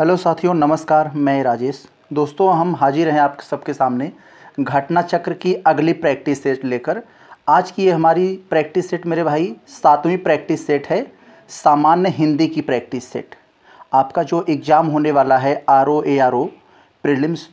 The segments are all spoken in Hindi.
हेलो साथियों नमस्कार मैं राजेश दोस्तों हम हाजिर हैं आप सबके सामने घटना चक्र की अगली प्रैक्टिस सेट लेकर आज की ये हमारी प्रैक्टिस सेट मेरे भाई सातवीं प्रैक्टिस सेट है सामान्य हिंदी की प्रैक्टिस सेट आपका जो एग्ज़ाम होने वाला है R O A R O prelims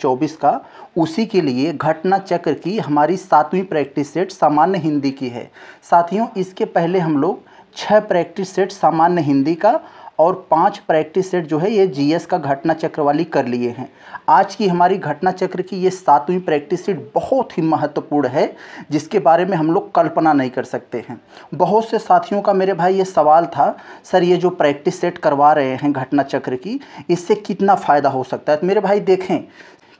चौबीस का उसी के लिए घटना चक्र की हमारी सातवीं प्रैक्टिस सेट सामान्य हिंदी की है साथियों इसके पहले हम लोग छः प्रैक्टिस सेट सामान्य हिंदी का और पांच प्रैक्टिस सेट जो है ये जीएस का घटना चक्र वाली कर लिए हैं आज की हमारी घटना चक्र की ये सातवीं प्रैक्टिस सेट बहुत ही महत्वपूर्ण है जिसके बारे में हम लोग कल्पना नहीं कर सकते हैं बहुत से साथियों का मेरे भाई ये सवाल था सर ये जो प्रैक्टिस सेट करवा रहे हैं घटना चक्र की इससे कितना फ़ायदा हो सकता है तो मेरे भाई देखें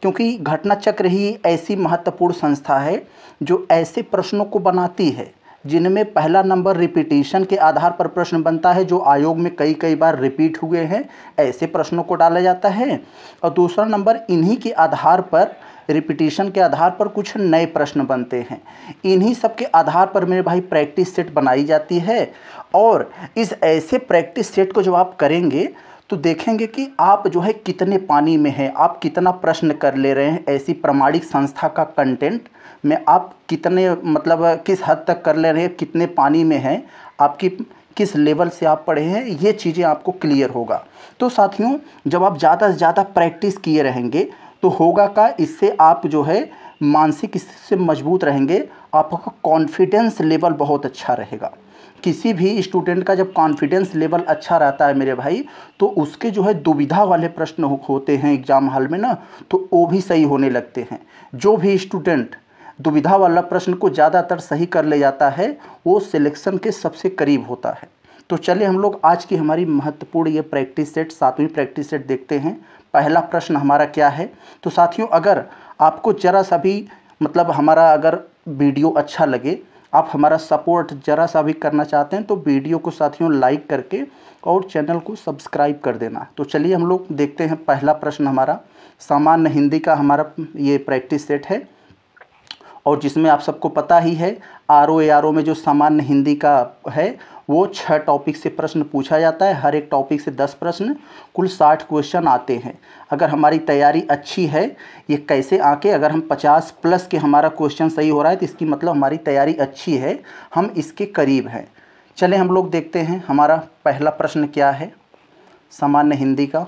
क्योंकि घटना चक्र ही ऐसी महत्वपूर्ण संस्था है जो ऐसे प्रश्नों को बनाती है जिनमें पहला नंबर रिपीटेशन के आधार पर प्रश्न बनता है जो आयोग में कई कई बार रिपीट हुए हैं ऐसे प्रश्नों को डाला जाता है और दूसरा नंबर इन्हीं के आधार पर रिपीटेशन के आधार पर कुछ नए प्रश्न बनते हैं इन्हीं सब के आधार पर मेरे भाई प्रैक्टिस सेट बनाई जाती है और इस ऐसे प्रैक्टिस सेट को जब आप करेंगे तो देखेंगे कि आप जो है कितने पानी में हैं आप कितना प्रश्न कर ले रहे हैं ऐसी प्रमाणिक संस्था का कंटेंट में आप कितने मतलब किस हद तक कर ले रहे हैं कितने पानी में हैं आपकी किस लेवल से आप पढ़े हैं ये चीज़ें आपको क्लियर होगा तो साथियों जब आप ज़्यादा से ज़्यादा प्रैक्टिस किए रहेंगे तो होगा का इससे आप जो है मानसिक से मजबूत रहेंगे आपका कॉन्फिडेंस लेवल बहुत अच्छा रहेगा किसी भी स्टूडेंट का जब कॉन्फिडेंस लेवल अच्छा रहता है मेरे भाई तो उसके जो है दुविधा वाले प्रश्न होते हैं एग्ज़ाम हॉल में ना तो वो भी सही होने लगते हैं जो भी स्टूडेंट दुविधा वाला प्रश्न को ज़्यादातर सही कर ले जाता है वो सिलेक्शन के सबसे करीब होता है तो चलिए हम लोग आज की हमारी महत्वपूर्ण ये प्रैक्टिस सेट सातवीं प्रैक्टिस सेट देखते हैं पहला प्रश्न हमारा क्या है तो साथियों अगर आपको ज़रा सा भी मतलब हमारा अगर वीडियो अच्छा लगे आप हमारा सपोर्ट ज़रा सा भी करना चाहते हैं तो वीडियो को साथियों लाइक करके और चैनल को सब्सक्राइब कर देना तो चलिए हम लोग देखते हैं पहला प्रश्न हमारा सामान्य हिंदी का हमारा ये प्रैक्टिस सेट है और जिसमें आप सबको पता ही है आर ओ ए आर ओ में जो सामान्य हिंदी का है वो छः टॉपिक से प्रश्न पूछा जाता है हर एक टॉपिक से दस प्रश्न कुल साठ क्वेश्चन आते हैं अगर हमारी तैयारी अच्छी है ये कैसे आके अगर हम पचास प्लस के हमारा क्वेश्चन सही हो रहा है तो इसकी मतलब हमारी तैयारी अच्छी है हम इसके करीब हैं चले हम लोग देखते हैं हमारा पहला प्रश्न क्या है सामान्य हिंदी का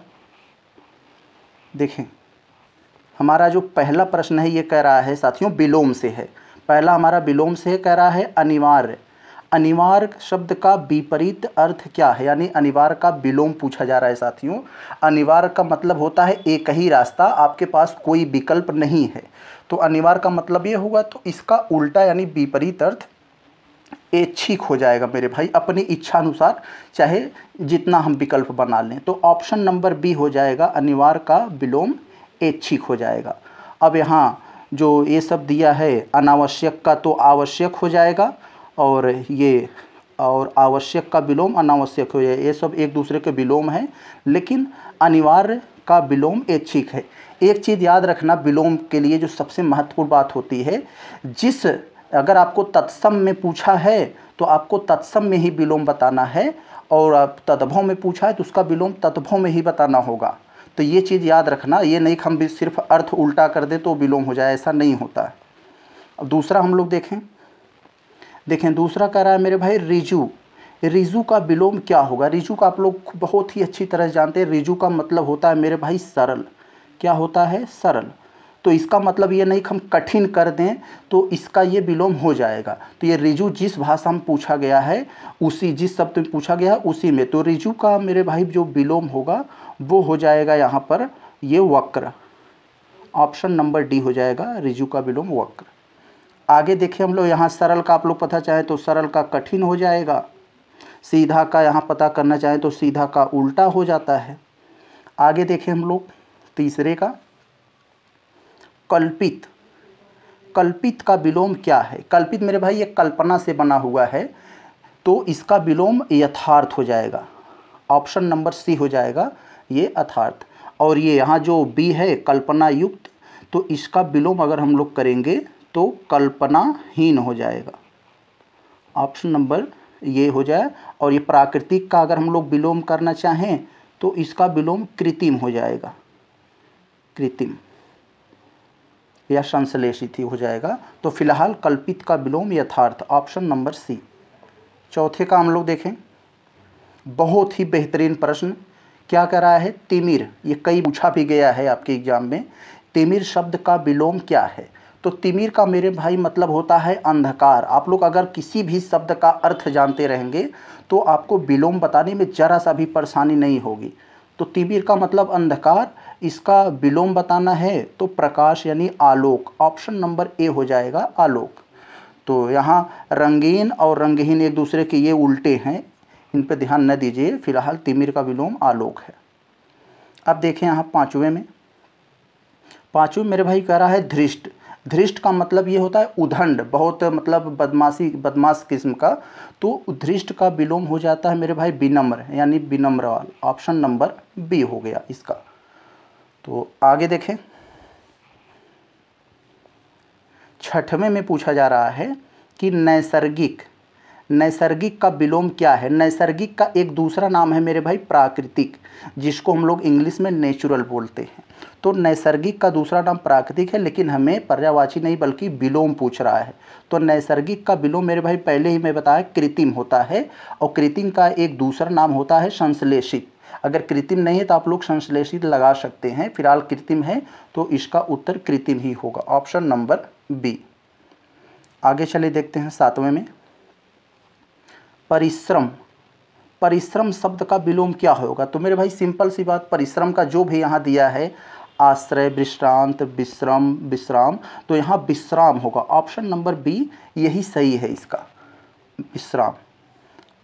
देखें हमारा जो पहला प्रश्न है ये कह रहा है साथियों विलोम से है पहला हमारा विलोम से कह रहा है अनिवार्य अनिवार्य शब्द का विपरीत अर्थ क्या है यानी अनिवार्य का विलोम पूछा जा रहा है साथियों अनिवार्य का मतलब होता है एक ही रास्ता आपके पास कोई विकल्प नहीं है तो अनिवार्य का मतलब ये होगा तो इसका उल्टा यानी विपरीत अर्थ ऐच्छिक हो जाएगा मेरे भाई अपनी इच्छा अनुसार चाहे जितना हम विकल्प बना लें तो ऑप्शन नंबर बी हो जाएगा अनिवार्य का विलोम ये ठीक हो जाएगा अब यहाँ जो ये सब दिया है अनावश्यक का तो आवश्यक हो जाएगा और ये और आवश्यक का विलोम अनावश्यक हो जाए ये सब एक दूसरे के विलोम हैं लेकिन अनिवार्य का विलोम ऐच्छिक है एक चीज़ याद रखना विलोम के लिए जो सबसे महत्वपूर्ण बात होती है जिस अगर आपको तत्सम में पूछा है तो आपको तत्सम में ही विलोम बताना है और आप तद्भव में पूछा है तो उसका विलोम तद्भव में ही बताना होगा तो ये चीज़ याद रखना ये नहीं हम भी सिर्फ अर्थ उल्टा कर दे तो विलोम हो जाए ऐसा नहीं होता है अब दूसरा हम लोग देखें देखें दूसरा कह रहा है मेरे भाई रिजू रिजू का विलोम क्या होगा रिजू का आप लोग बहुत ही अच्छी तरह जानते हैं रिजू का मतलब होता है मेरे भाई सरल क्या होता है सरल तो इसका मतलब ये नहीं कि हम कठिन कर दें तो इसका ये विलोम हो जाएगा तो ये रिजू जिस भाषा में पूछा गया है उसी जिस शब्द में पूछा गया है उसी में तो रिजू का मेरे भाई जो विलोम होगा वो हो जाएगा यहाँ पर ये वक्र ऑप्शन नंबर डी हो जाएगा रिजु का विलोम वक्र आगे देखिए हम लोग यहाँ सरल का आप लोग पता चाहें तो सरल का कठिन हो जाएगा सीधा का यहाँ पता करना चाहें तो सीधा का उल्टा हो जाता है आगे देखें हम लोग तीसरे का कल्पित कल्पित का विलोम क्या है कल्पित मेरे भाई ये कल्पना से बना हुआ है तो इसका विलोम यथार्थ हो जाएगा ऑप्शन नंबर सी हो जाएगा ये अथार्थ और ये यहाँ जो बी है कल्पना युक्त तो इसका विलोम अगर हम लोग करेंगे तो कल्पनाहीन हो जाएगा ऑप्शन नंबर ये हो जाए और ये प्राकृतिक का अगर हम लोग विलोम करना चाहें तो इसका विलोम कृत्रिम हो जाएगा कृत्रिम या संश्लेषित ही हो जाएगा तो फिलहाल कल्पित का विलोम यथार्थ ऑप्शन नंबर सी चौथे का हम लोग देखें बहुत ही बेहतरीन प्रश्न क्या रहा है तिमिर ये कई पूछा भी गया है आपके एग्ज़ाम में तिमिर शब्द का विलोम क्या है तो तिमिर का मेरे भाई मतलब होता है अंधकार आप लोग अगर किसी भी शब्द का अर्थ जानते रहेंगे तो आपको विलोम बताने में ज़रा सा भी परेशानी नहीं होगी तो तिमिर का मतलब अंधकार इसका विलोम बताना है तो प्रकाश यानी आलोक ऑप्शन नंबर ए हो जाएगा आलोक तो यहाँ रंगीन और रंगहीन एक दूसरे के ये उल्टे हैं इन पर ध्यान न दीजिए फिलहाल तिमिर का विलोम आलोक है अब देखें यहाँ पाँचवें में पाँचवें मेरे भाई कह रहा है धृष्ट धृष्ट का मतलब ये होता है उदंड बहुत मतलब बदमाशी बदमाश किस्म का तो धृष्ट का विलोम हो जाता है मेरे भाई विनम्र यानी विनम्र वाल ऑप्शन नंबर बी हो गया इसका तो आगे देखें छठवें में पूछा जा रहा है कि नैसर्गिक नैसर्गिक का विलोम क्या है नैसर्गिक का एक दूसरा नाम है मेरे भाई प्राकृतिक जिसको हम लोग इंग्लिश में नेचुरल बोलते हैं तो नैसर्गिक का दूसरा नाम प्राकृतिक है लेकिन हमें पर्यावाची नहीं बल्कि विलोम पूछ रहा है तो नैसर्गिक का विलोम मेरे भाई पहले ही मैं बताया कृत्रिम होता है और कृत्रिम का एक दूसरा नाम होता है संश्लेषित अगर कृत्रिम नहीं है तो आप लोग संश्लेषित लगा सकते हैं फिलहाल कृत्रिम है तो इसका उत्तर कृत्रिम ही होगा ऑप्शन नंबर बी आगे चले देखते हैं सातवें में परिश्रम परिश्रम शब्द का विलोम क्या होगा तो मेरे भाई सिंपल सी बात परिश्रम का जो भी यहाँ दिया है आश्रय विश्रांत विश्रम विश्राम तो यहाँ विश्राम होगा ऑप्शन नंबर बी यही सही है इसका विश्राम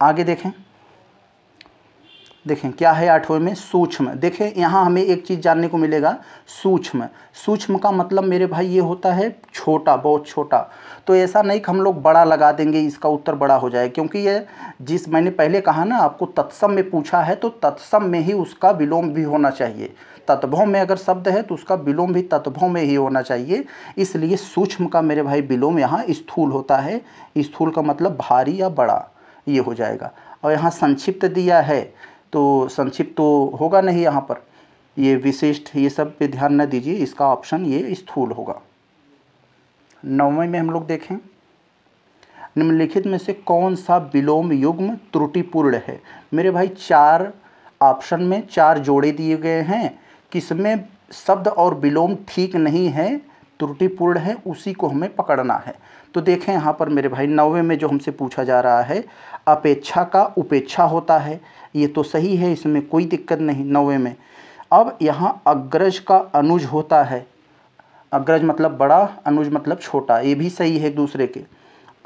आगे देखें देखें क्या है आठवें में सूक्ष्म देखें यहाँ हमें एक चीज़ जानने को मिलेगा सूक्ष्म सूक्ष्म का मतलब मेरे भाई ये होता है छोटा बहुत छोटा तो ऐसा नहीं कि हम लोग बड़ा लगा देंगे इसका उत्तर बड़ा हो जाए क्योंकि ये जिस मैंने पहले कहा ना आपको तत्सम में पूछा है तो तत्सम में ही उसका विलोम भी होना चाहिए तत्वों में अगर शब्द है तो उसका विलोम भी तत्वों में ही होना चाहिए इसलिए सूक्ष्म का मेरे भाई विलोम यहाँ स्थूल होता है स्थूल का मतलब भारी या बड़ा ये हो जाएगा और यहाँ संक्षिप्त दिया है तो संक्षिप्त तो होगा नहीं यहाँ पर ये विशिष्ट ये सब पे ध्यान न दीजिए इसका ऑप्शन ये स्थूल होगा नौवें में हम लोग देखें निम्नलिखित में से कौन सा विलोम युग्म त्रुटिपूर्ण है मेरे भाई चार ऑप्शन में चार जोड़े दिए गए हैं किसमें शब्द और विलोम ठीक नहीं है त्रुटिपूर्ण है उसी को हमें पकड़ना है तो देखें यहाँ पर मेरे भाई नौवे में जो हमसे पूछा जा रहा है अपेक्षा का उपेक्षा होता है ये तो सही है इसमें कोई दिक्कत नहीं नौवे में अब यहाँ अग्रज का अनुज होता है अग्रज मतलब बड़ा अनुज मतलब छोटा ये भी सही है एक दूसरे के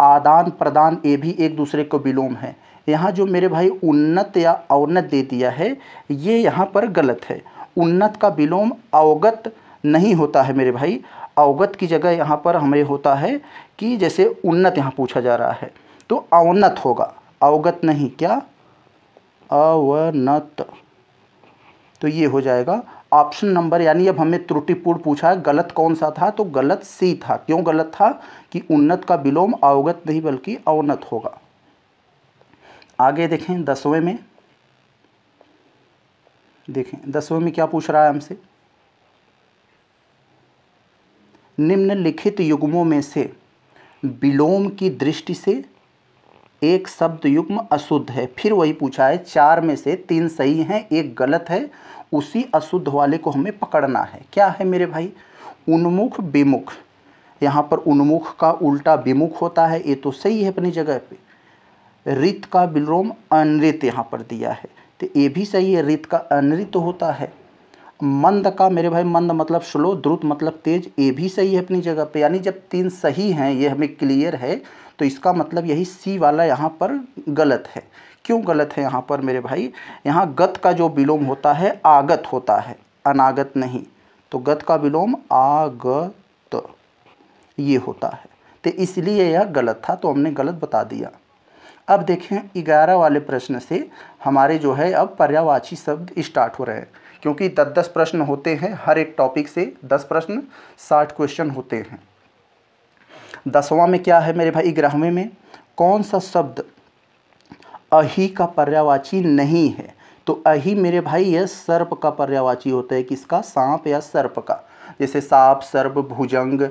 आदान प्रदान ये भी एक दूसरे को विलोम है यहाँ जो मेरे भाई उन्नत या अवनत दे दिया है ये यहाँ पर गलत है उन्नत का विलोम अवगत नहीं होता है मेरे भाई अवगत की जगह यहाँ पर हमें होता है कि जैसे उन्नत यहाँ पूछा जा रहा है तो अवनत होगा अवगत नहीं क्या अवनत तो ये हो जाएगा ऑप्शन नंबर यानी अब हमें त्रुटिपूर्ण पूछा है गलत कौन सा था तो गलत सी था क्यों गलत था कि उन्नत का विलोम अवगत नहीं बल्कि अवनत होगा आगे देखें दसवें में देखें दसवें में क्या पूछ रहा है हमसे निम्नलिखित युग्मों में से विलोम की दृष्टि से एक शब्द युग्म अशुद्ध है फिर वही पूछा है चार में से तीन सही हैं एक गलत है उसी अशुद्ध वाले को हमें पकड़ना है क्या है मेरे भाई उन्मुख विमुख यहाँ पर उन्मुख का उल्टा विमुख होता है ये तो सही है अपनी जगह पे रित का विलोम अनृत यहाँ पर दिया है तो ये भी सही है रित का अनृत होता है मंद का मेरे भाई मंद मतलब स्लो द्रुत मतलब तेज ये भी सही है अपनी जगह पे यानी जब तीन सही हैं ये हमें क्लियर है तो इसका मतलब यही सी वाला यहाँ पर गलत है क्यों गलत है यहाँ पर मेरे भाई यहाँ गत का जो विलोम होता है आगत होता है अनागत नहीं तो गत का विलोम आगत ये होता है तो इसलिए यह गलत था तो हमने गलत बता दिया अब देखें ग्यारह वाले प्रश्न से हमारे जो है अब पर्यावाची शब्द स्टार्ट हो रहे हैं क्योंकि दस दस प्रश्न होते हैं हर एक टॉपिक से दस प्रश्न साठ क्वेश्चन होते हैं दसवां में क्या है मेरे भाई ग्रहवें में कौन सा शब्द अही का पर्यावाची नहीं है तो अही मेरे भाई यह सर्प का पर्यावाची होता है किसका सांप या सर्प का जैसे सांप सर्प भुजंग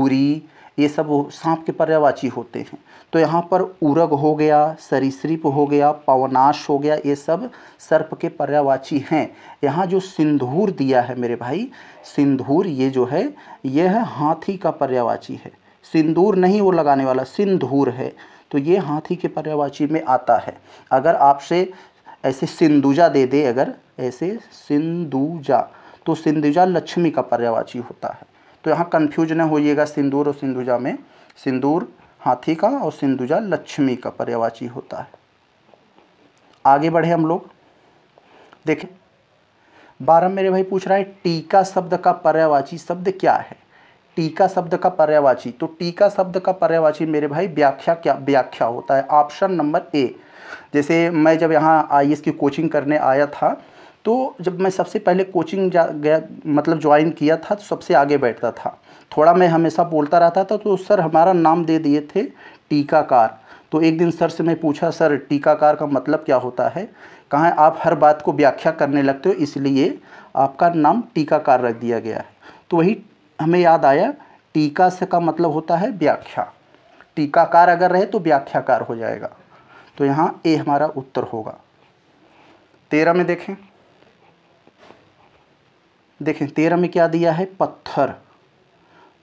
उरी ये सब सांप के पर्यावाची होते हैं तो यहाँ पर उरग हो गया सरीसृप हो गया पवनाश हो गया ये सब सर्प के पर्यावाची हैं यहाँ जो सिंधूर दिया है मेरे भाई सिंधूर ये जो है यह हाथी का पर्यावाची है सिंदूर नहीं वो लगाने वाला सिंदूर है तो ये हाथी के पर्यावाची में आता है अगर आपसे ऐसे सिंदुजा दे दे अगर ऐसे सिंदुजा तो सिंदुजा लक्ष्मी का पर्यावाची होता है तो यहाँ कन्फ्यूज न होइएगा सिंदूर और सिंदुजा में सिंदूर हाथी का और सिंदुजा लक्ष्मी का पर्यावाची होता है आगे बढ़े हम लोग देखें बारह मेरे भाई पूछ रहा है टीका शब्द का पर्यावाची शब्द क्या है टीका शब्द का पर्यावाची तो टीका शब्द का पर्यावाची मेरे भाई व्याख्या क्या व्याख्या होता है ऑप्शन नंबर ए जैसे मैं जब यहाँ आई की कोचिंग करने आया था तो जब मैं सबसे पहले कोचिंग जा गया मतलब ज्वाइन किया था तो सबसे आगे बैठता था थोड़ा मैं हमेशा बोलता रहता था तो सर हमारा नाम दे दिए थे टीकाकार तो एक दिन सर से मैं पूछा सर टीकाकार का मतलब क्या होता है कहाँ आप हर बात को व्याख्या करने लगते हो इसलिए आपका नाम टीकाकार रख दिया गया है तो वही हमें याद आया टीका से का मतलब होता है व्याख्या टीकाकार अगर रहे तो व्याख्याकार हो जाएगा तो यहाँ ए हमारा उत्तर होगा तेरह में देखें देखें तेरह में क्या दिया है पत्थर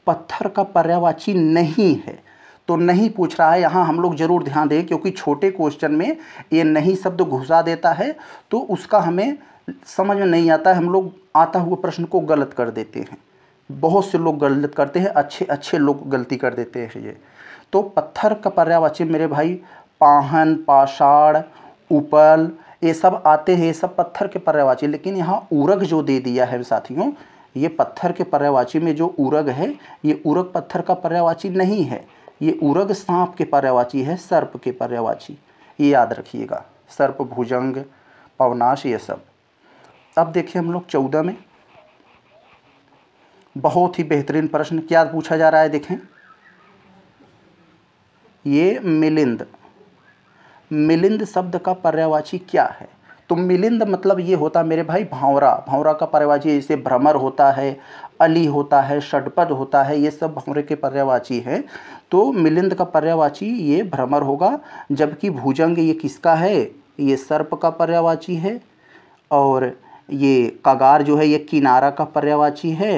पत्थर का पर्यावाची नहीं है तो नहीं पूछ रहा है यहाँ हम लोग ज़रूर ध्यान दें क्योंकि छोटे क्वेश्चन में ये नहीं शब्द घुसा देता है तो उसका हमें समझ में नहीं आता है हम लोग आता हुआ प्रश्न को गलत कर देते हैं बहुत से लोग गलत करते हैं अच्छे अच्छे लोग गलती कर देते हैं ये तो पत्थर का पर्यावाची मेरे भाई पाहन पाषाण उपल ये सब आते हैं ये सब पत्थर के पर्यावाची लेकिन यहाँ उरग जो दे दिया है साथियों ये पत्थर के पर्यावाची में जो उरग है ये उरग पत्थर का पर्यावाची नहीं है ये उरग सांप के पर्यावाची है सर्प के पर्यावाची ये याद रखिएगा सर्प भुजंग पवनाश ये सब अब देखिए हम लोग चौदह में बहुत ही बेहतरीन प्रश्न क्या पूछा जा रहा है देखें ये मिलिंद मिलिंद शब्द का पर्यावाची क्या है तो मिलिंद मतलब ये होता है मेरे भाई भावरा भावरा का पर्यावाची जैसे भ्रमर होता है अली होता है षटपद होता है ये सब भावरे के पर्यावाची हैं तो मिलिंद का पर्यावाची ये भ्रमर होगा जबकि भुजंग ये किसका है ये सर्प का पर्यावाची है और ये कगार जो है ये किनारा का पर्यावाची है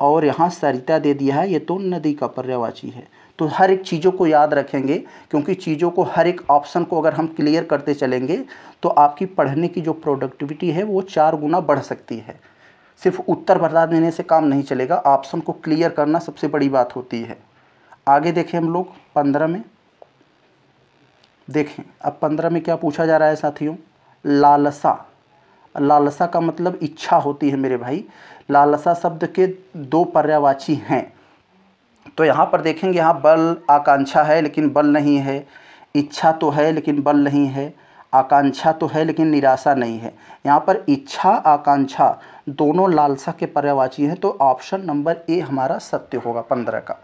और यहाँ सरिता दे दिया है ये तो नदी का पर्यावाची है तो हर एक चीज़ों को याद रखेंगे क्योंकि चीज़ों को हर एक ऑप्शन को अगर हम क्लियर करते चलेंगे तो आपकी पढ़ने की जो प्रोडक्टिविटी है वो चार गुना बढ़ सकती है सिर्फ उत्तर बता देने से काम नहीं चलेगा ऑप्शन को क्लियर करना सबसे बड़ी बात होती है आगे देखें हम लोग पंद्रह में देखें अब पंद्रह में क्या पूछा जा रहा है साथियों लालसा लालसा का मतलब इच्छा होती है मेरे भाई लालसा शब्द के दो पर्यावाची हैं तो यहाँ पर देखेंगे यहाँ बल आकांक्षा है लेकिन बल नहीं है इच्छा तो है लेकिन बल नहीं है आकांक्षा तो है लेकिन निराशा नहीं है यहाँ पर इच्छा आकांक्षा दोनों लालसा के पर्यावाची हैं तो ऑप्शन नंबर ए हमारा सत्य होगा पंद्रह का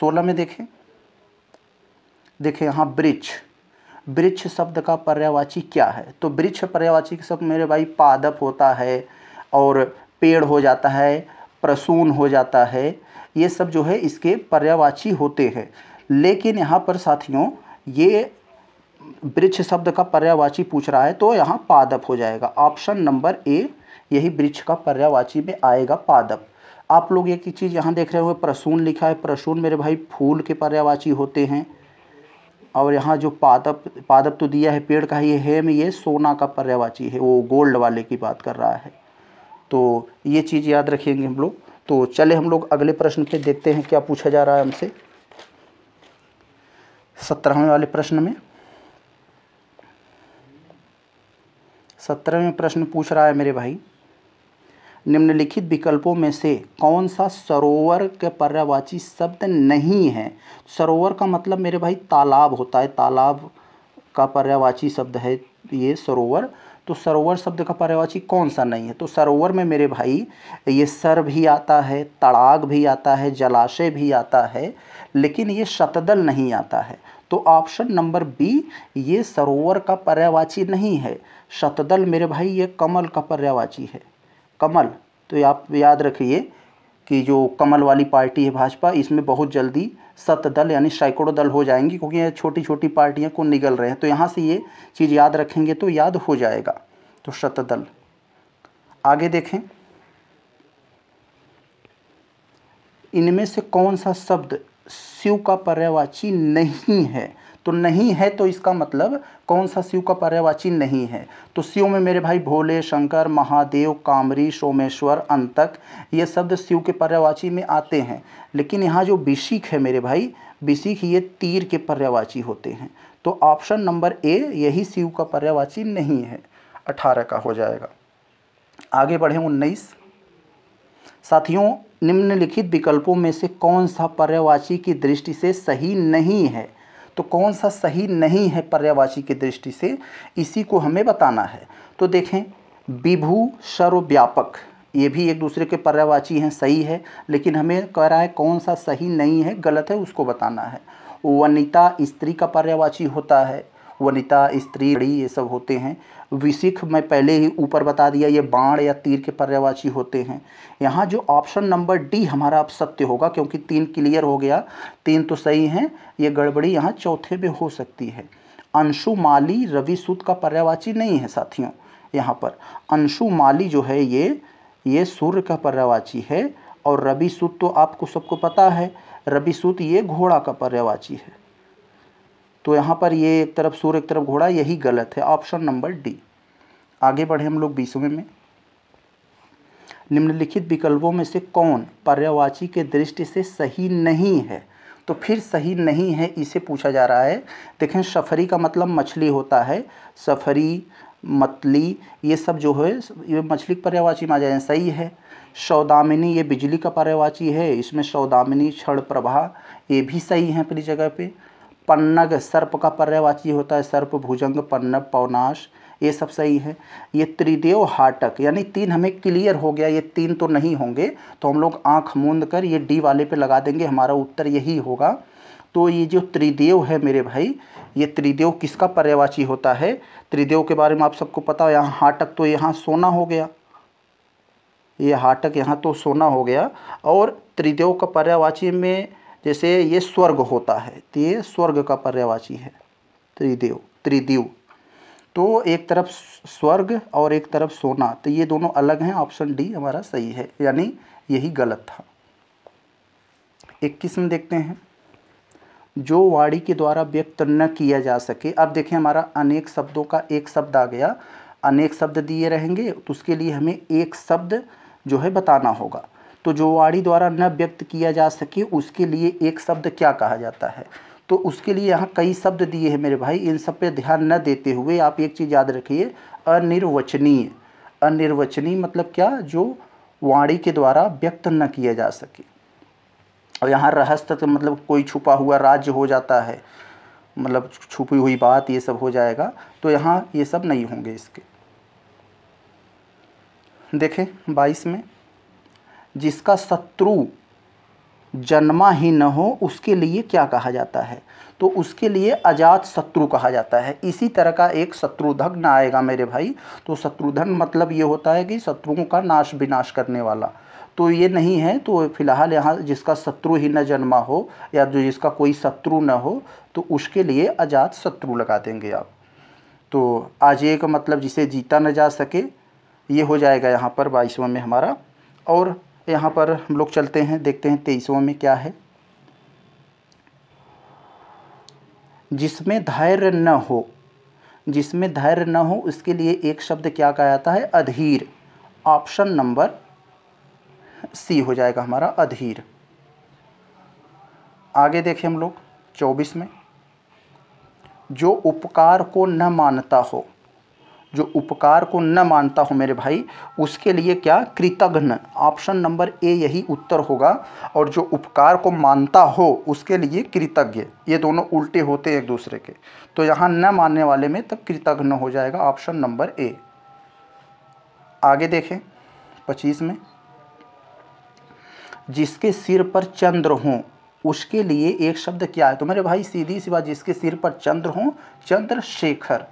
सोलह में देखें देखें यहाँ वृक्ष वृक्ष शब्द का पर्यावाची क्या है तो वृक्ष पर्यावाची के शब्द मेरे भाई पादप होता है और पेड़ हो जाता है प्रसून हो जाता है ये सब जो है इसके पर्यावाची होते हैं लेकिन यहाँ पर साथियों ये वृक्ष शब्द का पर्यावाची पूछ रहा है तो यहाँ पादप हो जाएगा ऑप्शन नंबर ए यही वृक्ष का पर्यावाची में आएगा पादप आप लोग एक ही चीज़ यहाँ देख रहे हो प्रसून लिखा है प्रसून मेरे भाई फूल के पर्यावाची होते हैं और यहाँ जो पादप पादप तो दिया है पेड़ का ये हेम ये सोना का पर्यावाची है वो गोल्ड वाले की बात कर रहा है तो ये चीज़ याद रखेंगे हम लोग तो चले हम लोग अगले प्रश्न पे देखते हैं क्या पूछा जा रहा है हमसे सत्रहवें वाले प्रश्न में सत्रहवें प्रश्न पूछ रहा है मेरे भाई निम्नलिखित विकल्पों में से कौन सा सरोवर के पर्यावाची शब्द नहीं है सरोवर का मतलब मेरे भाई तालाब होता है तालाब का पर्यावाची शब्द है ये सरोवर तो सरोवर शब्द का पर्यायवाची कौन सा नहीं है तो सरोवर में मेरे भाई ये सर भी आता है तड़ाग भी आता है जलाशय भी आता है लेकिन ये शतदल नहीं आता है तो ऑप्शन नंबर बी ये सरोवर का पर्यायवाची नहीं है शतदल मेरे भाई ये कमल का पर्यायवाची है कमल तो आप याद रखिए कि जो कमल वाली पार्टी है भाजपा इसमें बहुत जल्दी सत दल यानी सैकड़ों दल हो जाएंगी क्योंकि ये छोटी छोटी पार्टियाँ को निगल रहे हैं तो यहाँ से ये चीज़ याद रखेंगे तो याद हो जाएगा तो सत दल आगे देखें इनमें से कौन सा शब्द शिव का पर्यावाची नहीं है तो नहीं है तो इसका मतलब कौन सा शिव का पर्यावाची नहीं है तो शिव में मेरे भाई भोले शंकर महादेव कामरी सोमेश्वर अंतक ये शब्द शिव के पर्यावाची में आते हैं लेकिन यहाँ जो बिशिक है मेरे भाई बिशिक ये तीर के पर्यावाची होते हैं तो ऑप्शन नंबर ए यही शिव का पर्यावाची नहीं है अठारह का हो जाएगा आगे बढ़े उन्नीस साथियों निम्नलिखित विकल्पों में से कौन सा पर्यावाची की दृष्टि से सही नहीं है तो कौन सा सही नहीं है पर्यावाची की दृष्टि से इसी को हमें बताना है तो देखें विभू सर्वव्यापक ये भी एक दूसरे के पर्यावाची हैं सही है लेकिन हमें कह रहा है कौन सा सही नहीं है गलत है उसको बताना है वनिता स्त्री का पर्यावाची होता है वनिता स्त्री ये सब होते हैं विशिख मैं पहले ही ऊपर बता दिया ये बाण या तीर के पर्यावाची होते हैं यहाँ जो ऑप्शन नंबर डी हमारा अब सत्य होगा क्योंकि तीन क्लियर हो गया तीन तो सही हैं ये गड़बड़ी यहाँ चौथे में हो सकती है अंशु माली रवि सूद का पर्यावाची नहीं है साथियों यहाँ पर अंशु माली जो है ये ये सूर्य का पर्यावाची है और रवि सूत तो आपको सबको पता है रवि सूत ये घोड़ा का पर्यावाची है तो यहाँ पर ये एक तरफ सूर्य एक तरफ घोड़ा यही गलत है ऑप्शन नंबर डी आगे बढ़े हम लोग बीसवें में निम्नलिखित विकल्पों में से कौन पर्यावाची के दृष्टि से सही नहीं है तो फिर सही नहीं है इसे पूछा जा रहा है देखें सफरी का मतलब मछली होता है सफरी मतली ये सब जो है ये मछली पर्यावाची में आ जाए सही है सौदामिनी ये बिजली का पर्यावाची है इसमें सौदामिनी क्षण प्रभा ये भी सही है अपनी जगह पे पन्नग सर्प का पर्यावाची होता है सर्प भुजंग पन्नग पवनाश ये सब सही है ये त्रिदेव हाटक यानी तीन हमें क्लियर हो गया ये तीन तो नहीं होंगे तो हम लोग आँख मूंद कर ये डी वाले पे लगा देंगे हमारा उत्तर यही होगा तो ये जो त्रिदेव है मेरे भाई ये त्रिदेव किसका पर्यावाची होता है त्रिदेव के बारे में आप सबको पता हो यहाँ हाटक तो यहाँ सोना हो गया ये हाटक यहाँ तो सोना हो गया और त्रिदेव का पर्यावाची में जैसे ये स्वर्ग होता है तो ये स्वर्ग का पर्यावाची है त्रिदेव त्रिदेव तो एक तरफ स्वर्ग और एक तरफ सोना तो ये दोनों अलग हैं ऑप्शन डी हमारा सही है यानी यही गलत था एक किस्म देखते हैं जो वाणी के द्वारा व्यक्त न किया जा सके अब देखें हमारा अनेक शब्दों का एक शब्द आ गया अनेक शब्द दिए रहेंगे तो उसके लिए हमें एक शब्द जो है बताना होगा तो जो वाणी द्वारा न व्यक्त किया जा सके उसके लिए एक शब्द क्या कहा जाता है तो उसके लिए यहाँ कई शब्द दिए हैं मेरे भाई इन सब पे ध्यान न देते हुए आप एक चीज़ याद रखिए अनिर्वचनीय अनिर्वचनीय मतलब क्या जो वाणी के द्वारा व्यक्त न किया जा सके और यहाँ रहस्य तो मतलब कोई छुपा हुआ राज्य हो जाता है मतलब छुपी हुई बात ये सब हो जाएगा तो यहाँ ये सब नहीं होंगे इसके देखें बाईस में जिसका शत्रु जन्मा ही न हो उसके लिए क्या कहा जाता है तो उसके लिए अजात शत्रु कहा जाता है इसी तरह का एक शत्रुधग्न आएगा मेरे भाई तो शत्रुधन मतलब ये होता है कि शत्रुओं का नाश विनाश करने वाला तो ये नहीं है तो फिलहाल यहाँ जिसका शत्रु ही न जन्मा हो या जो जिसका कोई शत्रु न हो तो उसके लिए अजात शत्रु लगा देंगे आप तो आज एक मतलब जिसे जीता न जा सके ये हो जाएगा यहाँ पर बाईसवें में हमारा और यहाँ पर हम लोग चलते हैं देखते हैं तेईसवा में क्या है जिसमें धैर्य न हो जिसमें धैर्य न हो उसके लिए एक शब्द क्या कहा जाता है अधीर ऑप्शन नंबर सी हो जाएगा हमारा अधीर आगे देखें हम लोग चौबीस में जो उपकार को न मानता हो जो उपकार को न मानता हो मेरे भाई उसके लिए क्या कृतघ्न ऑप्शन नंबर ए यही उत्तर होगा और जो उपकार को मानता हो उसके लिए कृतज्ञ ये दोनों उल्टे होते हैं एक दूसरे के तो यहाँ न मानने वाले में तब कृतघ्न हो जाएगा ऑप्शन नंबर ए आगे देखें पच्चीस में जिसके सिर पर चंद्र हों उसके लिए एक शब्द क्या है तो मेरे भाई सीधी सी बात जिसके सिर पर चंद्र हों चंद्रशेखर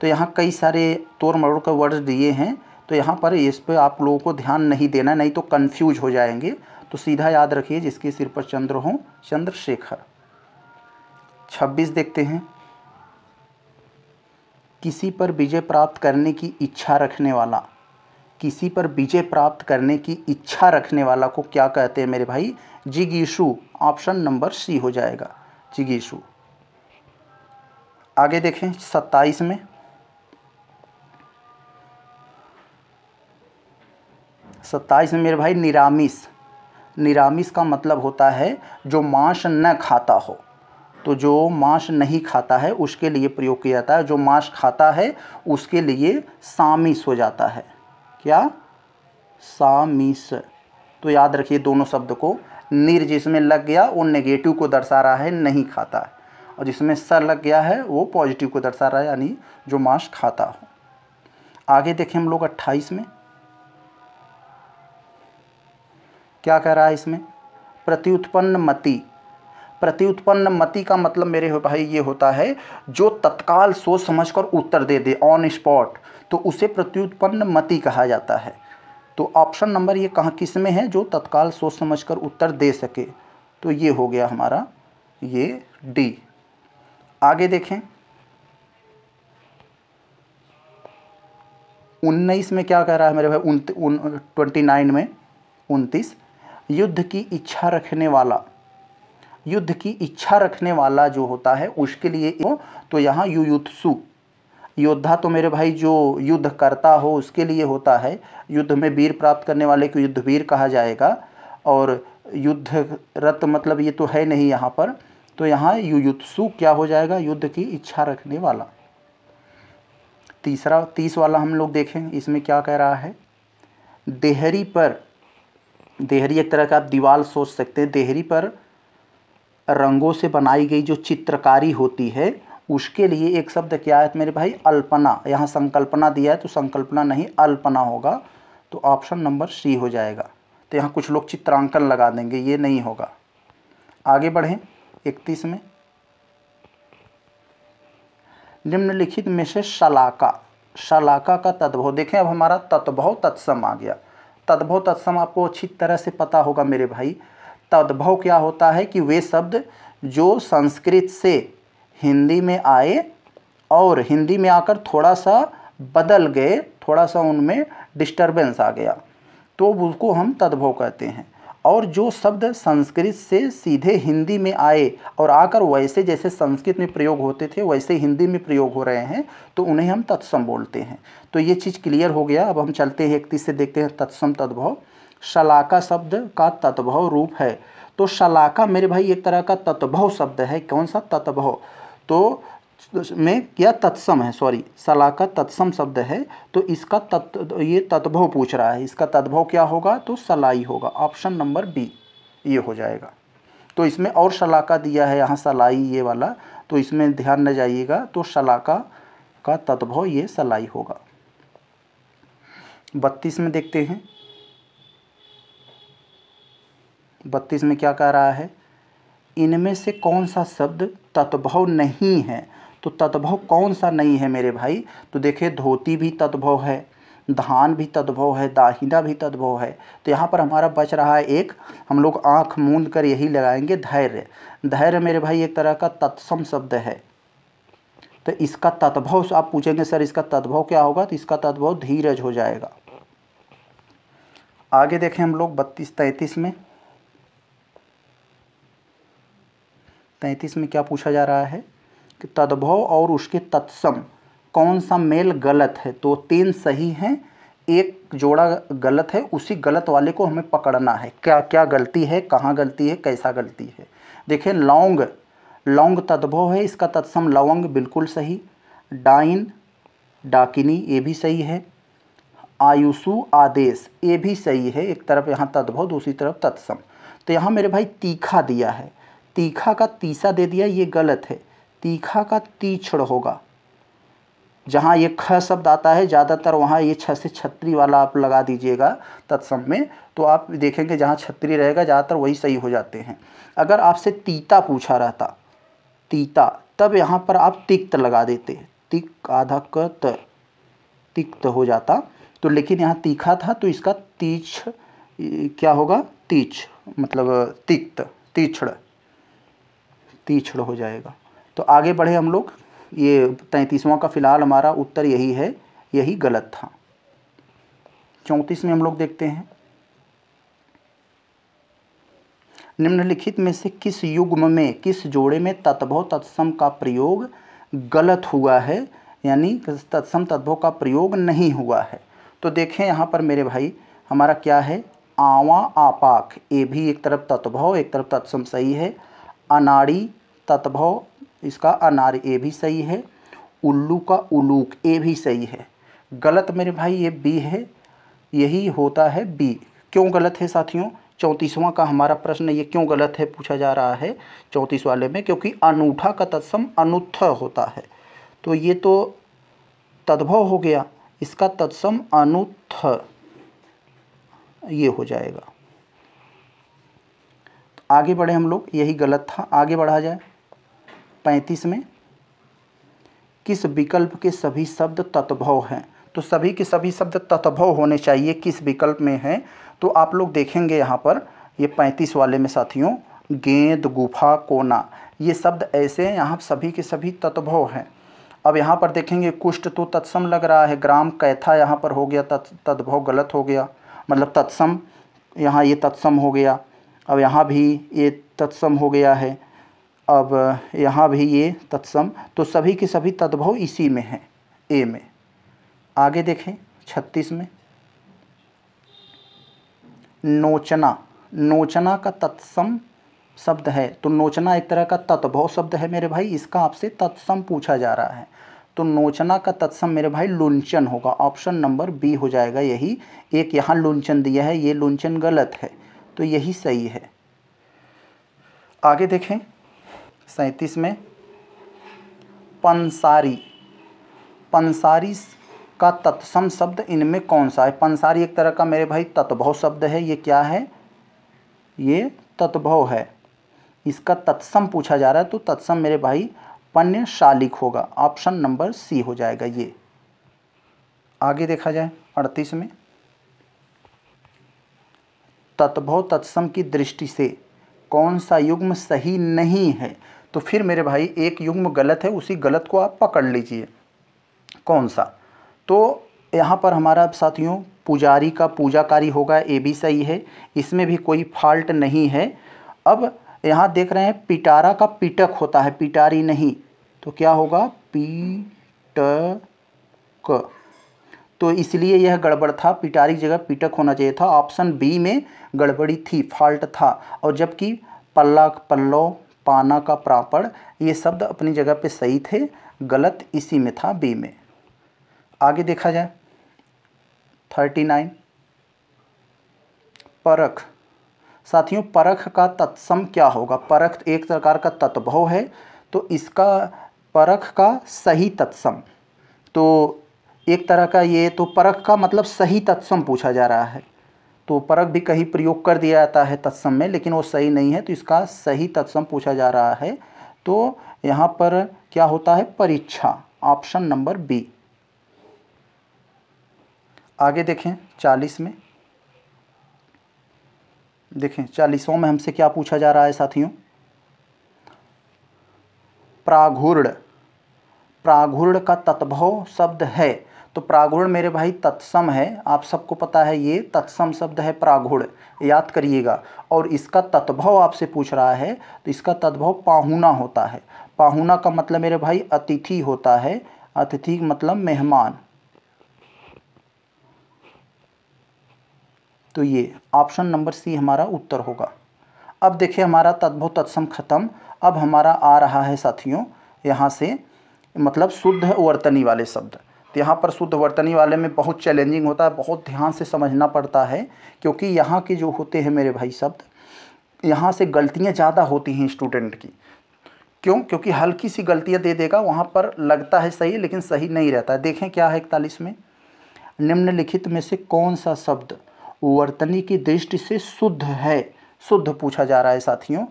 तो यहाँ कई सारे तोड़ मरोड़ के वर्ड्स दिए हैं तो यहाँ पर इस पर आप लोगों को ध्यान नहीं देना नहीं तो कन्फ्यूज हो जाएंगे तो सीधा याद रखिए जिसके सिर पर चंद्र हो चंद्रशेखर छब्बीस देखते हैं किसी पर विजय प्राप्त करने की इच्छा रखने वाला किसी पर विजय प्राप्त करने की इच्छा रखने वाला को क्या कहते हैं मेरे भाई जिगीशु ऑप्शन नंबर सी हो जाएगा जिगीशु आगे देखें सत्ताईस में सत्ताईस में मेरे भाई निरामिस निरामिष का मतलब होता है जो मांस न खाता हो तो जो मांस नहीं खाता है उसके लिए प्रयोग किया जाता है जो मांस खाता है उसके लिए सामिस हो जाता है क्या सामिस तो याद रखिए दोनों शब्द को निर जिसमें लग गया वो नेगेटिव को दर्शा रहा है नहीं खाता है और जिसमें सर लग गया है वो पॉजिटिव को दर्शा रहा है यानी जो मांस खाता हो आगे देखें हम लोग अट्ठाईस में क्या कह रहा है इसमें प्रत्युत्पन्न मति प्रत्युत्पन्न मति का मतलब मेरे भाई ये होता है जो तत्काल सोच समझ कर उत्तर दे दे ऑन स्पॉट तो उसे प्रत्युत्पन्न मति कहा जाता है तो ऑप्शन नंबर ये कहाँ किस में है जो तत्काल सोच समझ कर उत्तर दे सके तो ये हो गया हमारा ये डी आगे देखें उन्नीस में क्या कह रहा है मेरे भाई ट्वेंटी नाइन में उनतीस युद्ध की इच्छा रखने वाला युद्ध की इच्छा रखने वाला जो होता है उसके लिए तो यहाँ युयुत्सु योद्धा तो मेरे भाई जो युद्ध करता हो उसके लिए होता है युद्ध में वीर प्राप्त करने वाले को युद्धवीर कहा जाएगा और युद्ध रत मतलब ये तो है नहीं यहाँ पर तो यहाँ युयुत्सु क्या हो जाएगा युद्ध की इच्छा रखने वाला तीसरा तीस वाला हम लोग देखें इसमें क्या कह रहा है देहरी पर देहरी एक तरह का आप दीवार सोच सकते हैं देहरी पर रंगों से बनाई गई जो चित्रकारी होती है उसके लिए एक शब्द क्या है मेरे भाई अल्पना यहाँ संकल्पना दिया है तो संकल्पना नहीं अल्पना होगा तो ऑप्शन नंबर सी हो जाएगा तो यहाँ कुछ लोग चित्रांकन लगा देंगे ये नहीं होगा आगे बढ़ें इकतीस में निम्नलिखित में से शलाका शलाका का तद्भव देखें अब हमारा तत्भव तत्सम आ गया तद्भव तत्सम आपको अच्छी तरह से पता होगा मेरे भाई तद्भव क्या होता है कि वे शब्द जो संस्कृत से हिंदी में आए और हिंदी में आकर थोड़ा सा बदल गए थोड़ा सा उनमें डिस्टर्बेंस आ गया तो उसको हम तद्भव कहते हैं और जो शब्द संस्कृत से सीधे हिंदी में आए और आकर वैसे जैसे संस्कृत में प्रयोग होते थे वैसे हिंदी में प्रयोग हो रहे हैं तो उन्हें हम तत्सम बोलते हैं तो ये चीज़ क्लियर हो गया अब हम चलते हैं एकतीस से देखते हैं तत्सम तद्भव शलाका शब्द का तत्भव रूप है तो शलाका मेरे भाई एक तरह का तत्भव शब्द है कौन सा तत्भव तो तो में क्या तत्सम है सॉरी सलाह का तत्सम शब्द है तो इसका तत् तो ये तद्भव पूछ रहा है इसका तद्भव क्या होगा तो सलाई होगा ऑप्शन नंबर बी ये हो जाएगा तो इसमें और शलाका दिया है यहाँ सलाई ये वाला तो इसमें ध्यान न जाइएगा तो शलाका का तद्भव ये सलाई होगा बत्तीस में देखते हैं बत्तीस में क्या कह रहा है इनमें से कौन सा शब्द तत्भव नहीं है तो तद्भव कौन सा नहीं है मेरे भाई तो देखिए धोती भी तद्भव है धान भी तद्भव है दाहिना भी तद्भव है तो यहाँ पर हमारा बच रहा है एक हम लोग आँख मूंद कर यही लगाएंगे धैर्य धैर्य मेरे भाई एक तरह का तत्सम शब्द है तो इसका तद्भव आप पूछेंगे सर इसका तद्भव क्या होगा तो इसका तद्भव धीरज हो जाएगा आगे देखें हम लोग बत्तीस तैंतीस में तैंतीस में क्या पूछा जा रहा है तद्भव और उसके तत्सम कौन सा मेल गलत है तो तीन सही हैं एक जोड़ा गलत है उसी गलत वाले को हमें पकड़ना है क्या क्या गलती है कहाँ गलती है कैसा गलती है देखिए लौंग लौंग तद्भव है इसका तत्सम लवंग बिल्कुल सही डाइन डाकिनी ये भी सही है आयुषु आदेश ये भी सही है एक तरफ यहाँ तद्भव दूसरी तरफ तत्सम तो यहाँ मेरे भाई तीखा दिया है तीखा का तीसा दे दिया ये गलत है तीखा का तीछड़ होगा जहाँ ये ख शब्द आता है ज़्यादातर वहाँ ये छ से छत्री वाला आप लगा दीजिएगा तत्सम में तो आप देखेंगे जहाँ छत्री रहेगा ज़्यादातर वही सही हो जाते हैं अगर आपसे तीता पूछा रहता तीता तब यहाँ पर आप तिक्त लगा देते तिक आधा क त तिक्त हो जाता तो लेकिन यहाँ तीखा था तो इसका तीक्ष क्या होगा तीक्ष मतलब तिक्त तीछड़ तीछड़ हो जाएगा तो आगे बढ़े हम लोग ये तैंतीसवां का फ़िलहाल हमारा उत्तर यही है यही गलत था चौंतीस में हम लोग देखते हैं निम्नलिखित में से किस युग्म में किस जोड़े में तत्भव तत्सम का प्रयोग गलत हुआ है यानी तत्सम तत्भव का प्रयोग नहीं हुआ है तो देखें यहाँ पर मेरे भाई हमारा क्या है आवा आपाक ये भी एक तरफ तत्भव एक तरफ तत्सम सही है अनाड़ी तत्भव इसका अनार ए भी सही है उल्लू का उलूक ए भी सही है गलत मेरे भाई ये बी है यही होता है बी क्यों गलत है साथियों चौंतीसवां का हमारा प्रश्न ये क्यों गलत है पूछा जा रहा है चौंतीस वाले में क्योंकि अनूठा का तत्सम अनुत्थ होता है तो ये तो तद्भव हो गया इसका तत्सम अनुत्थ ये हो जाएगा आगे बढ़े हम लोग यही गलत था आगे बढ़ा जाए पैंतीस में किस विकल्प के सभी शब्द तत्भव हैं तो सभी के सभी शब्द तत्भव होने चाहिए किस विकल्प में हैं तो आप लोग देखेंगे यहाँ पर ये पैंतीस वाले में साथियों गेंद गुफा कोना ये शब्द ऐसे हैं यहाँ सभी के सभी तत्भव हैं अब यहाँ पर देखेंगे कुष्ठ तो तत्सम लग रहा है ग्राम कैथा यहाँ पर हो गया तत् तद्भव गलत हो गया मतलब तत्सम यहाँ ये तत्सम हो गया अब यहाँ भी ये तत्सम हो गया है अब यहाँ भी ये तत्सम तो सभी के सभी तद्भव इसी में हैं ए में आगे देखें छत्तीस में नोचना नोचना का तत्सम शब्द है तो नोचना एक तरह का तत्भव शब्द है मेरे भाई इसका आपसे तत्सम पूछा जा रहा है तो नोचना का तत्सम मेरे भाई लुंचन होगा ऑप्शन नंबर बी हो जाएगा यही एक यहाँ लुंचन दिया है ये लुंचन गलत है तो यही सही है आगे देखें सैंतीस में पंसारी पंसारी का तत्सम शब्द इनमें कौन सा है पंसारी एक तरह का मेरे भाई तत्भव शब्द है ये क्या है ये तत्भव है इसका तत्सम पूछा जा रहा है तो तत्सम मेरे भाई शालिक होगा ऑप्शन नंबर सी हो जाएगा ये आगे देखा जाए अड़तीस में तत्भव तत्सम की दृष्टि से कौन सा युग्म सही नहीं है तो फिर मेरे भाई एक युग्म गलत है उसी गलत को आप पकड़ लीजिए कौन सा तो यहाँ पर हमारा साथियों पुजारी का पूजाकारी होगा ए भी सही है इसमें भी कोई फॉल्ट नहीं है अब यहाँ देख रहे हैं पिटारा का पिटक होता है पिटारी नहीं तो क्या होगा क तो इसलिए यह गड़बड़ था पिटारी जगह पिटक होना चाहिए था ऑप्शन बी में गड़बड़ी थी फॉल्ट था और जबकि पल्ला पल्लो पाना का प्रापण ये शब्द अपनी जगह पे सही थे गलत इसी में था बी में आगे देखा जाए थर्टी नाइन परख साथियों परख का तत्सम क्या होगा परख एक प्रकार का तत्भव है तो इसका परख का सही तत्सम तो एक तरह का ये तो परख का मतलब सही तत्सम पूछा जा रहा है तो परक भी कहीं प्रयोग कर दिया जाता है तत्सम में लेकिन वो सही नहीं है तो इसका सही तत्सम पूछा जा रहा है तो यहाँ पर क्या होता है परीक्षा ऑप्शन नंबर बी आगे देखें चालीस में देखें चालीसों में हमसे क्या पूछा जा रहा है साथियों प्राघूर्ण प्राघूर्ण का तत्भव शब्द है तो प्रागुण मेरे भाई तत्सम है आप सबको पता है ये तत्सम शब्द है प्रागुण याद करिएगा और इसका तत्भव आपसे पूछ रहा है तो इसका तत्भव पाहुना होता है पाहुना का मतलब मेरे भाई अतिथि होता है अतिथि मतलब मेहमान तो ये ऑप्शन नंबर सी हमारा उत्तर होगा अब देखिए हमारा तद्भव तत्सम खत्म अब हमारा आ रहा है साथियों यहाँ से मतलब शुद्ध वर्तनी वाले शब्द तो यहाँ पर शुद्ध वर्तनी वाले में बहुत चैलेंजिंग होता है बहुत ध्यान से समझना पड़ता है क्योंकि यहाँ के जो होते हैं मेरे भाई शब्द यहाँ से गलतियाँ ज़्यादा होती हैं स्टूडेंट की क्यों क्योंकि हल्की सी गलतियाँ दे देगा वहाँ पर लगता है सही लेकिन सही नहीं रहता है देखें क्या है इकतालीस में निम्नलिखित में से कौन सा शब्द वर्तनी की दृष्टि से शुद्ध है शुद्ध पूछा जा रहा है साथियों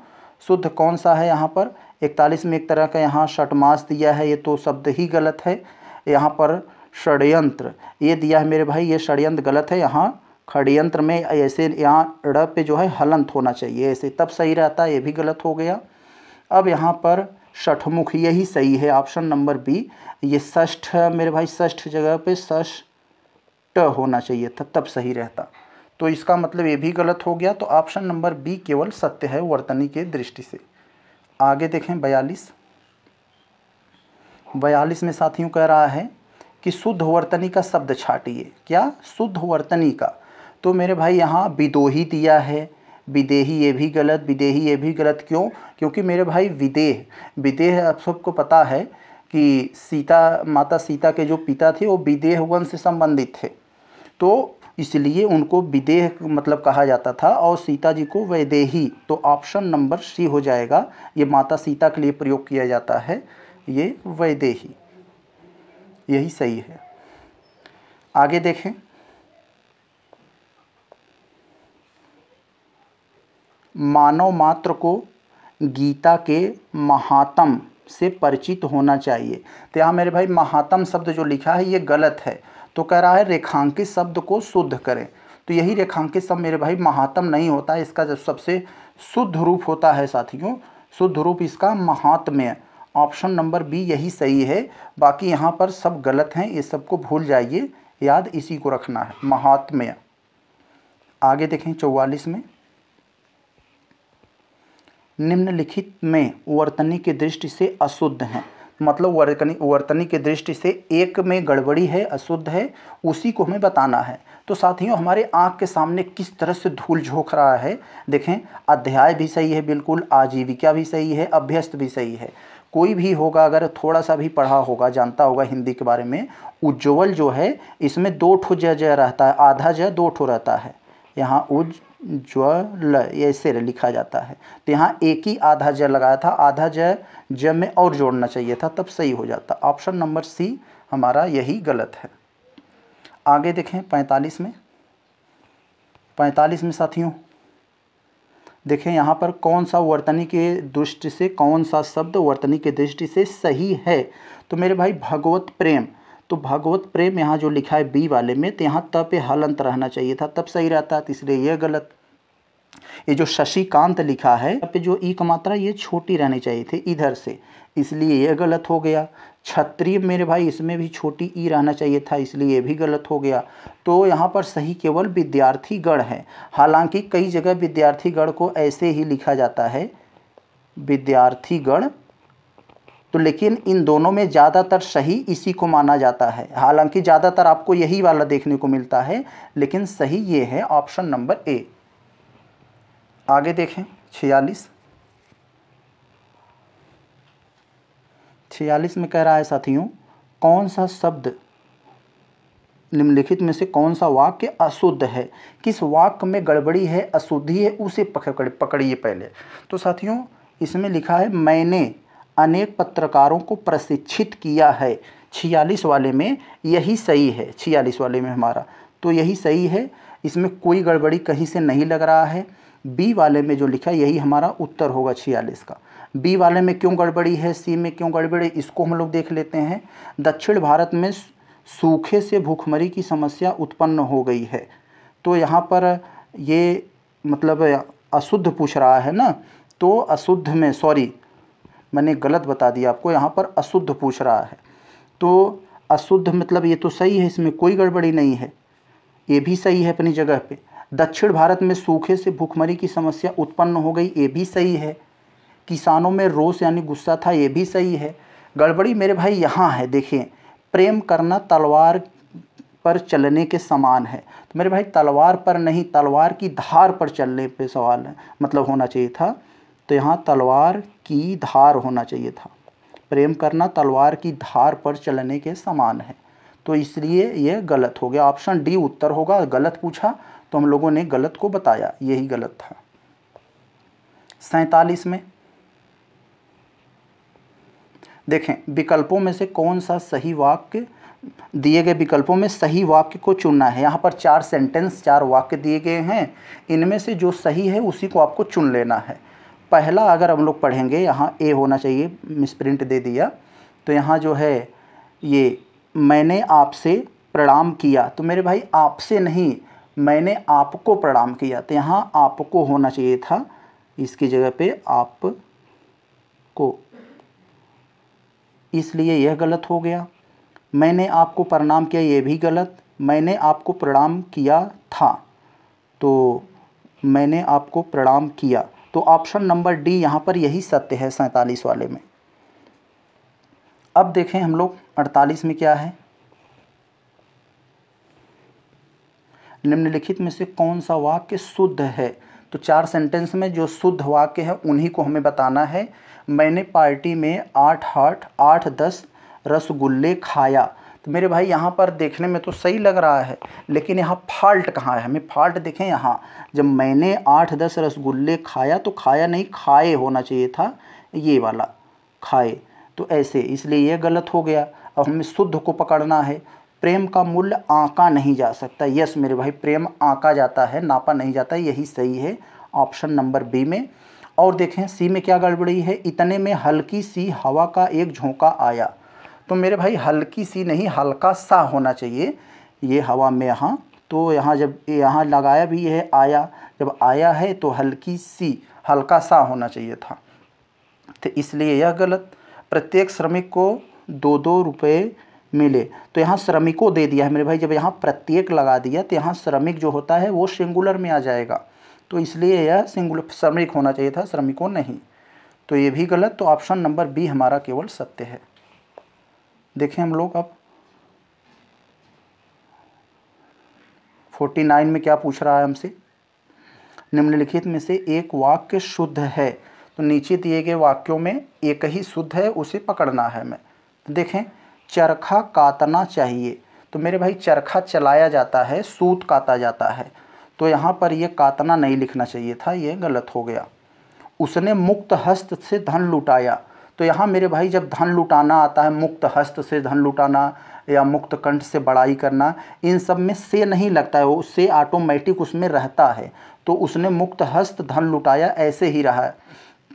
शुद्ध कौन सा है यहाँ पर इकतालीस में एक तरह का यहाँ शटमास दिया है ये तो शब्द ही गलत है यहाँ पर षडयंत्र ये दिया है मेरे भाई ये षडयंत्र गलत है यहाँ खड़यंत्र में ऐसे यहाँ ड़ पे जो है हलंत होना चाहिए ऐसे तब सही रहता ये भी गलत हो गया अब यहाँ पर षठमुख यही सही है ऑप्शन नंबर बी ये ष्ठ मेरे भाई ष्ठ जगह पे ट होना चाहिए था तब सही रहता तो इसका मतलब ये भी गलत हो गया तो ऑप्शन नंबर बी केवल सत्य है वर्तनी के दृष्टि से आगे देखें बयालीस बयालीस में साथियों कह रहा है कि शुद्ध वर्तनी का शब्द छाटिए क्या शुद्ध वर्तनी का तो मेरे भाई यहाँ विदोही दिया है विदेही ये भी गलत विदेही ये भी गलत क्यों क्योंकि मेरे भाई विदेह विदेह आप सबको पता है कि सीता माता सीता के जो पिता थे वो विदेह वंश से संबंधित थे तो इसलिए उनको विदेह मतलब कहा जाता था और सीता जी को वैदेही तो ऑप्शन नंबर सी हो जाएगा ये माता सीता के लिए प्रयोग किया जाता है ये वैदेही यही सही है आगे देखें मानव मात्र को गीता के महात्म से परिचित होना चाहिए तो यहाँ मेरे भाई महात्म शब्द जो लिखा है ये गलत है तो कह रहा है रेखांकित शब्द को शुद्ध करें तो यही रेखांकित शब्द मेरे भाई महात्म नहीं होता इसका जब सबसे शुद्ध रूप होता है साथियों शुद्ध रूप इसका महात्म्य ऑप्शन नंबर बी यही सही है बाकी यहाँ पर सब गलत हैं ये सबको भूल जाइए याद इसी को रखना है महात्म्य आगे देखें चौवालीस में निम्नलिखित में वर्तनी की दृष्टि से अशुद्ध हैं मतलब वर्तनी वर्तनी की दृष्टि से एक में गड़बड़ी है अशुद्ध है उसी को हमें बताना है तो साथियों हमारे आँख के सामने किस तरह से धूल झोंक रहा है देखें अध्याय भी सही है बिल्कुल आजीविका भी सही है अभ्यस्त भी सही है कोई भी होगा अगर थोड़ा सा भी पढ़ा होगा जानता होगा हिंदी के बारे में उज्ज्वल जो है इसमें दो ठो ज ज रहता है आधा ज दो ठो रहता है यहाँ उज ज्वल ऐसे लिखा जाता है तो यहाँ एक ही आधा ज लगाया था आधा ज ज में और जोड़ना चाहिए था तब सही हो जाता ऑप्शन नंबर सी हमारा यही गलत है आगे देखें पैंतालीस में पैंतालीस में साथियों देखें यहाँ पर कौन सा वर्तनी के दृष्टि से कौन सा शब्द वर्तनी के दृष्टि से सही है तो मेरे भाई भगवत प्रेम तो भगवत प्रेम यहाँ जो लिखा है बी वाले में तो यहाँ तब पे हलंत रहना चाहिए था तब सही रहता तो इसलिए यह गलत ये जो शशिकांत लिखा है तब पे जो ई का मात्रा ये छोटी रहनी चाहिए थी इधर से इसलिए यह गलत हो गया क्षत्रिय मेरे भाई इसमें भी छोटी ई रहना चाहिए था इसलिए ये भी गलत हो गया तो यहाँ पर सही केवल विद्यार्थी गण है हालांकि कई जगह विद्यार्थी गण को ऐसे ही लिखा जाता है विद्यार्थी गण तो लेकिन इन दोनों में ज़्यादातर सही इसी को माना जाता है हालांकि ज़्यादातर आपको यही वाला देखने को मिलता है लेकिन सही ये है ऑप्शन नंबर ए आगे देखें छियालीस छियालीस में कह रहा है साथियों कौन सा शब्द निम्नलिखित में से कौन सा वाक्य अशुद्ध है किस वाक्य में गड़बड़ी है अशुद्धि है उसे पकड़ पकड़िए पहले तो साथियों इसमें लिखा है मैंने अनेक पत्रकारों को प्रशिक्षित किया है छियालीस वाले में यही सही है छियालीस वाले में हमारा तो यही सही है इसमें कोई गड़बड़ी कहीं से नहीं लग रहा है बी वाले में जो लिखा यही हमारा उत्तर होगा छियालीस का बी वाले में क्यों गड़बड़ी है सी में क्यों गड़बड़ी इसको हम लोग देख लेते हैं दक्षिण भारत में सूखे से भूखमरी की समस्या उत्पन्न हो गई है तो यहाँ पर ये मतलब अशुद्ध पूछ रहा है ना तो अशुद्ध में सॉरी मैंने गलत बता दिया आपको यहाँ पर अशुद्ध पूछ रहा है तो अशुद्ध मतलब ये तो सही है इसमें कोई गड़बड़ी नहीं है ये भी सही है अपनी जगह पे दक्षिण भारत में सूखे से भूखमरी की समस्या उत्पन्न हो गई ये भी सही है किसानों में रोष यानी गुस्सा था ये भी सही है गड़बड़ी मेरे भाई यहाँ है देखिए प्रेम करना तलवार पर चलने के समान है तो मेरे भाई तलवार पर नहीं तलवार की धार पर चलने पे सवाल है मतलब होना चाहिए था तो यहाँ तलवार की धार होना चाहिए था प्रेम करना तलवार की धार पर चलने के समान है तो इसलिए यह गलत हो गया ऑप्शन डी उत्तर होगा गलत पूछा तो हम लोगों ने गलत को बताया यही गलत था सैतालीस में देखें विकल्पों में से कौन सा सही वाक्य दिए गए विकल्पों में सही वाक्य को चुनना है यहाँ पर चार सेंटेंस चार वाक्य दिए गए हैं इनमें से जो सही है उसी को आपको चुन लेना है पहला अगर हम लोग पढ़ेंगे यहाँ ए होना चाहिए मिस प्रिंट दे दिया तो यहाँ जो है ये मैंने आपसे प्रणाम किया तो मेरे भाई आपसे नहीं मैंने आपको प्रणाम किया तो यहाँ आपको होना चाहिए था इसकी जगह पे आप को इसलिए यह गलत हो गया मैंने आपको प्रणाम किया ये भी गलत मैंने आपको प्रणाम किया था तो मैंने आपको प्रणाम किया तो ऑप्शन नंबर डी यहाँ पर यही सत्य है सैंतालीस वाले में अब देखें हम लोग अड़तालीस में क्या है निम्नलिखित में से कौन सा वाक्य शुद्ध है तो चार सेंटेंस में जो शुद्ध वाक्य है उन्हीं को हमें बताना है मैंने पार्टी में आठ आठ आठ दस रसगुल्ले खाया तो मेरे भाई यहाँ पर देखने में तो सही लग रहा है लेकिन यहाँ फाल्ट कहाँ है हमें फाल्ट देखें यहाँ जब मैंने आठ दस रसगुल्ले खाया तो खाया नहीं खाए होना चाहिए था ये वाला खाए तो ऐसे इसलिए यह गलत हो गया अब हमें शुद्ध को पकड़ना है प्रेम का मूल्य आंका नहीं जा सकता यस मेरे भाई प्रेम आंका जाता है नापा नहीं जाता यही सही है ऑप्शन नंबर बी में और देखें सी में क्या गड़बड़ी है इतने में हल्की सी हवा का एक झोंका आया तो मेरे भाई हल्की सी नहीं हल्का सा होना चाहिए ये हवा में यहाँ तो यहाँ जब यहाँ लगाया भी है आया जब आया है तो हल्की सी हल्का सा होना चाहिए था तो इसलिए यह गलत प्रत्येक श्रमिक को दो दो रुपये मिले तो यहाँ श्रमिकों दे दिया है मेरे भाई जब यहाँ प्रत्येक लगा दिया तो यहाँ श्रमिक जो होता है वो सिंगुलर में आ जाएगा तो इसलिए यह सिंगुलर श्रमिक होना चाहिए था श्रमिकों नहीं तो ये भी गलत तो ऑप्शन नंबर बी हमारा केवल सत्य है देखें हम लोग अब 49 में क्या पूछ रहा है हमसे निम्नलिखित में से एक वाक्य शुद्ध है तो नीचे दिए गए वाक्यों में एक ही शुद्ध है उसे पकड़ना है हमें तो देखें चरखा काटना चाहिए तो मेरे भाई चरखा चलाया जाता है सूत काटा जाता है तो यहाँ पर यह कातना नहीं लिखना चाहिए था ये गलत हो गया उसने मुक्त हस्त से धन लुटाया तो यहाँ मेरे भाई जब धन लुटाना आता है मुक्त हस्त से धन लुटाना या मुक्त कंठ से बड़ाई करना इन सब में से नहीं लगता है वो से ऑटोमेटिक उसमें रहता है तो उसने मुक्त हस्त धन लुटाया ऐसे ही रहा है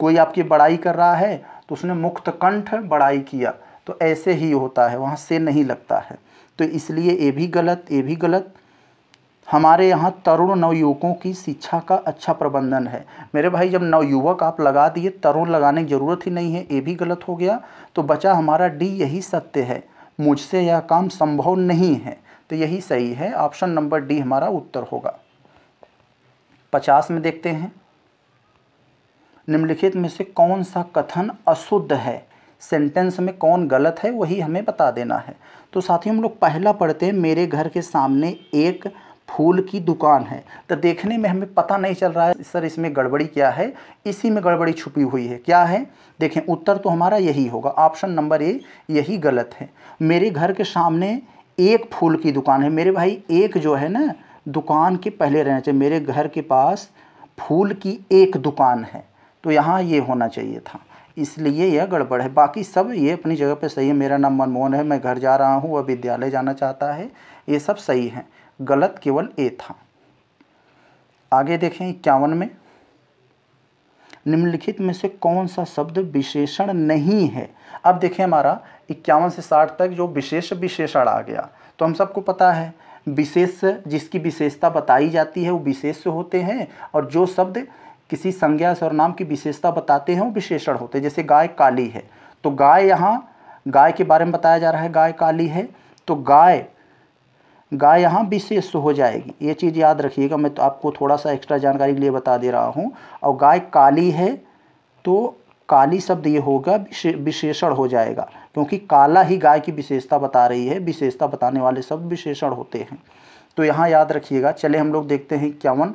कोई आपकी बड़ाई कर रहा है तो उसने मुक्त कंठ बड़ाई किया तो ऐसे ही होता है वहाँ से नहीं लगता है तो इसलिए ये भी गलत ये भी गलत हमारे यहाँ तरुण नवयुवकों की शिक्षा का अच्छा प्रबंधन है मेरे भाई जब नवयुवक आप लगा दिए तरुण लगाने की ज़रूरत ही नहीं है ये भी गलत हो गया तो बचा हमारा डी यही सत्य है मुझसे यह काम संभव नहीं है तो यही सही है ऑप्शन नंबर डी हमारा उत्तर होगा पचास में देखते हैं निम्नलिखित में से कौन सा कथन अशुद्ध है सेंटेंस में कौन गलत है वही हमें बता देना है तो साथ ही हम लोग पहला पढ़ते हैं मेरे घर के सामने एक फूल की दुकान है तो देखने में हमें पता नहीं चल रहा है सर इसमें गड़बड़ी क्या है इसी में गड़बड़ी छुपी हुई है क्या है देखें उत्तर तो हमारा यही होगा ऑप्शन नंबर ए यही गलत है मेरे घर के सामने एक फूल की दुकान है मेरे भाई एक जो है ना दुकान के पहले रहना चाहिए मेरे घर के पास फूल की एक दुकान है तो यहाँ ये होना चाहिए था इसलिए यह गड़बड़ है बाकी सब ये अपनी जगह पे सही है मेरा नाम मनमोहन है मैं घर जा रहा हूँ वह विद्यालय जाना चाहता है ये सब सही है गलत केवल ए था आगे देखें इक्यावन में निम्नलिखित में से कौन सा शब्द विशेषण नहीं है अब देखें हमारा इक्यावन से साठ तक जो विशेष विशेषण आ गया तो हम सबको पता है विशेष जिसकी विशेषता बताई जाती है वो विशेष होते हैं और जो शब्द किसी संज्ञा नाम की विशेषता बताते हैं वो विशेषण होते हैं जैसे गाय काली है तो गाय यहाँ गाय के बारे में बताया जा रहा है गाय काली है तो गाय गाय यहाँ विशेष हो जाएगी ये चीज़ याद रखिएगा मैं तो आपको थोड़ा सा एक्स्ट्रा जानकारी के लिए बता दे रहा हूँ और गाय काली है तो काली शब्द ये होगा विशेषण हो जाएगा क्योंकि काला ही गाय की विशेषता बता रही है विशेषता बताने वाले शब्द विशेषण होते हैं तो यहाँ याद रखिएगा चले हम लोग देखते हैं इक्यावन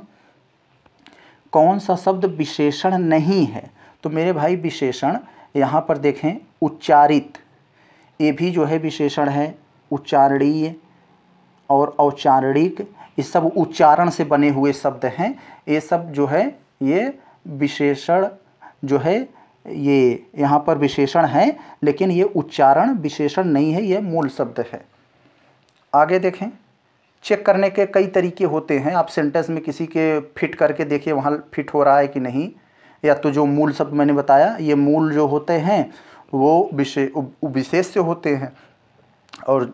कौन सा शब्द विशेषण नहीं है तो मेरे भाई विशेषण यहाँ पर देखें उच्चारित ये भी जो है विशेषण है उच्चारणीय और औचारणिक ये सब उच्चारण से बने हुए शब्द हैं ये सब जो है ये विशेषण जो है ये यहाँ पर विशेषण है लेकिन ये उच्चारण विशेषण नहीं है ये मूल शब्द है आगे देखें चेक करने के कई तरीके होते हैं आप सेंटेंस में किसी के फिट करके देखिए वहाँ फिट हो रहा है कि नहीं या तो जो मूल शब्द मैंने बताया ये मूल जो होते हैं वो विशेष विशेष से होते हैं और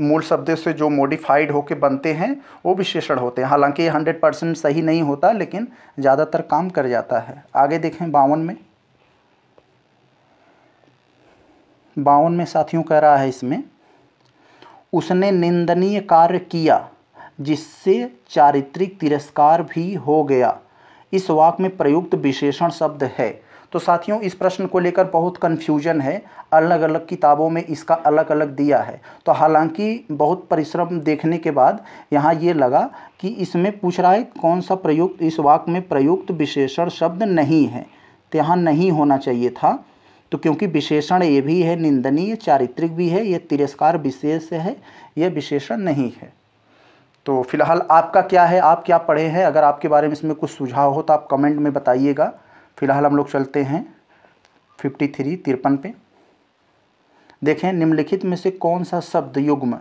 मूल शब्द से जो मॉडिफाइड होकर बनते हैं वो विशेषण होते हैं हालांकि ये हंड्रेड परसेंट सही नहीं होता लेकिन ज़्यादातर काम कर जाता है आगे देखें बावन में बावन में साथियों कह रहा है इसमें उसने निंदनीय कार्य किया जिससे चारित्रिक तिरस्कार भी हो गया इस वाक में प्रयुक्त विशेषण शब्द है तो साथियों इस प्रश्न को लेकर बहुत कन्फ्यूजन है अलग अलग किताबों में इसका अलग अलग दिया है तो हालांकि बहुत परिश्रम देखने के बाद यहाँ ये लगा कि इसमें पूछ रहा है कौन सा प्रयुक्त इस वाक्य में प्रयुक्त विशेषण शब्द नहीं है तो यहाँ नहीं होना चाहिए था तो क्योंकि विशेषण ये भी है निंदनीय चारित्रिक भी है ये तिरस्कार विशेष है यह विशेषण नहीं है तो फिलहाल आपका क्या है आप क्या पढ़े हैं अगर आपके बारे में इसमें कुछ सुझाव हो तो आप कमेंट में बताइएगा फिलहाल हम लोग चलते हैं फिफ्टी थ्री तिरपन पे देखें निम्नलिखित में से कौन सा शब्द युग्म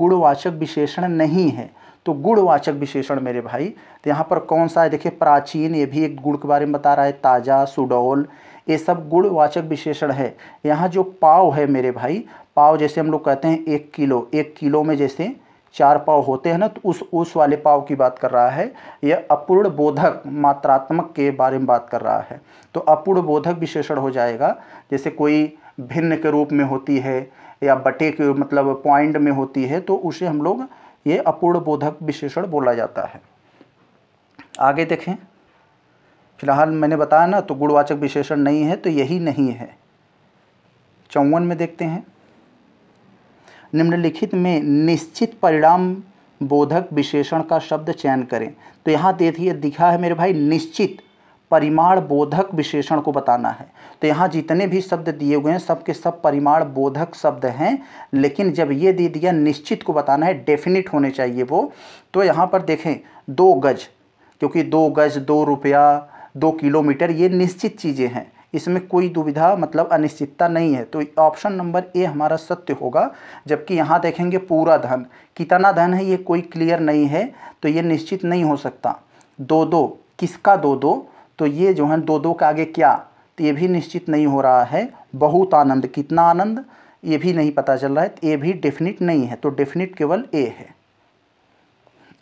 गुणवाचक विशेषण नहीं है तो गुणवाचक विशेषण मेरे भाई तो यहाँ पर कौन सा है देखिए प्राचीन ये भी एक गुण के बारे में बता रहा है ताज़ा सुडौल ये सब गुणवाचक विशेषण है यहाँ जो पाव है मेरे भाई पाव जैसे हम लोग कहते हैं एक किलो एक किलो में जैसे चार पाव होते हैं ना तो उस उस वाले पाव की बात कर रहा है यह अपूर्ण बोधक मात्रात्मक के बारे में बात कर रहा है तो अपूर्ण बोधक विशेषण हो जाएगा जैसे कोई भिन्न के रूप में होती है या बटे के मतलब पॉइंट में होती है तो उसे हम लोग ये अपूर्ण बोधक विशेषण बोला जाता है आगे देखें फिलहाल मैंने बताया ना तो गुणवाचक विशेषण नहीं है तो यही नहीं है चौवन में देखते हैं निम्नलिखित में निश्चित परिणाम बोधक विशेषण का शब्द चयन करें तो यहाँ देखिए दिखा है मेरे भाई निश्चित परिमाण बोधक विशेषण को बताना है तो यहाँ जितने भी शब्द दिए हुए हैं सब के सब परिमाण बोधक शब्द हैं लेकिन जब ये दे दिया निश्चित को बताना है डेफिनेट होने चाहिए वो तो यहाँ पर देखें दो गज क्योंकि दो गज दो रुपया दो किलोमीटर ये निश्चित चीज़ें हैं इसमें कोई दुविधा मतलब अनिश्चितता नहीं है तो ऑप्शन नंबर ए हमारा सत्य होगा जबकि यहाँ देखेंगे पूरा धन कितना धन है ये कोई क्लियर नहीं है तो ये निश्चित नहीं हो सकता दो दो किसका दो दो तो ये जो है दो दो का आगे क्या तो ये भी निश्चित नहीं हो रहा है बहुत आनंद कितना आनंद ये भी नहीं पता चल रहा है तो ये भी डेफिनेट नहीं है तो डेफिनेट केवल ए है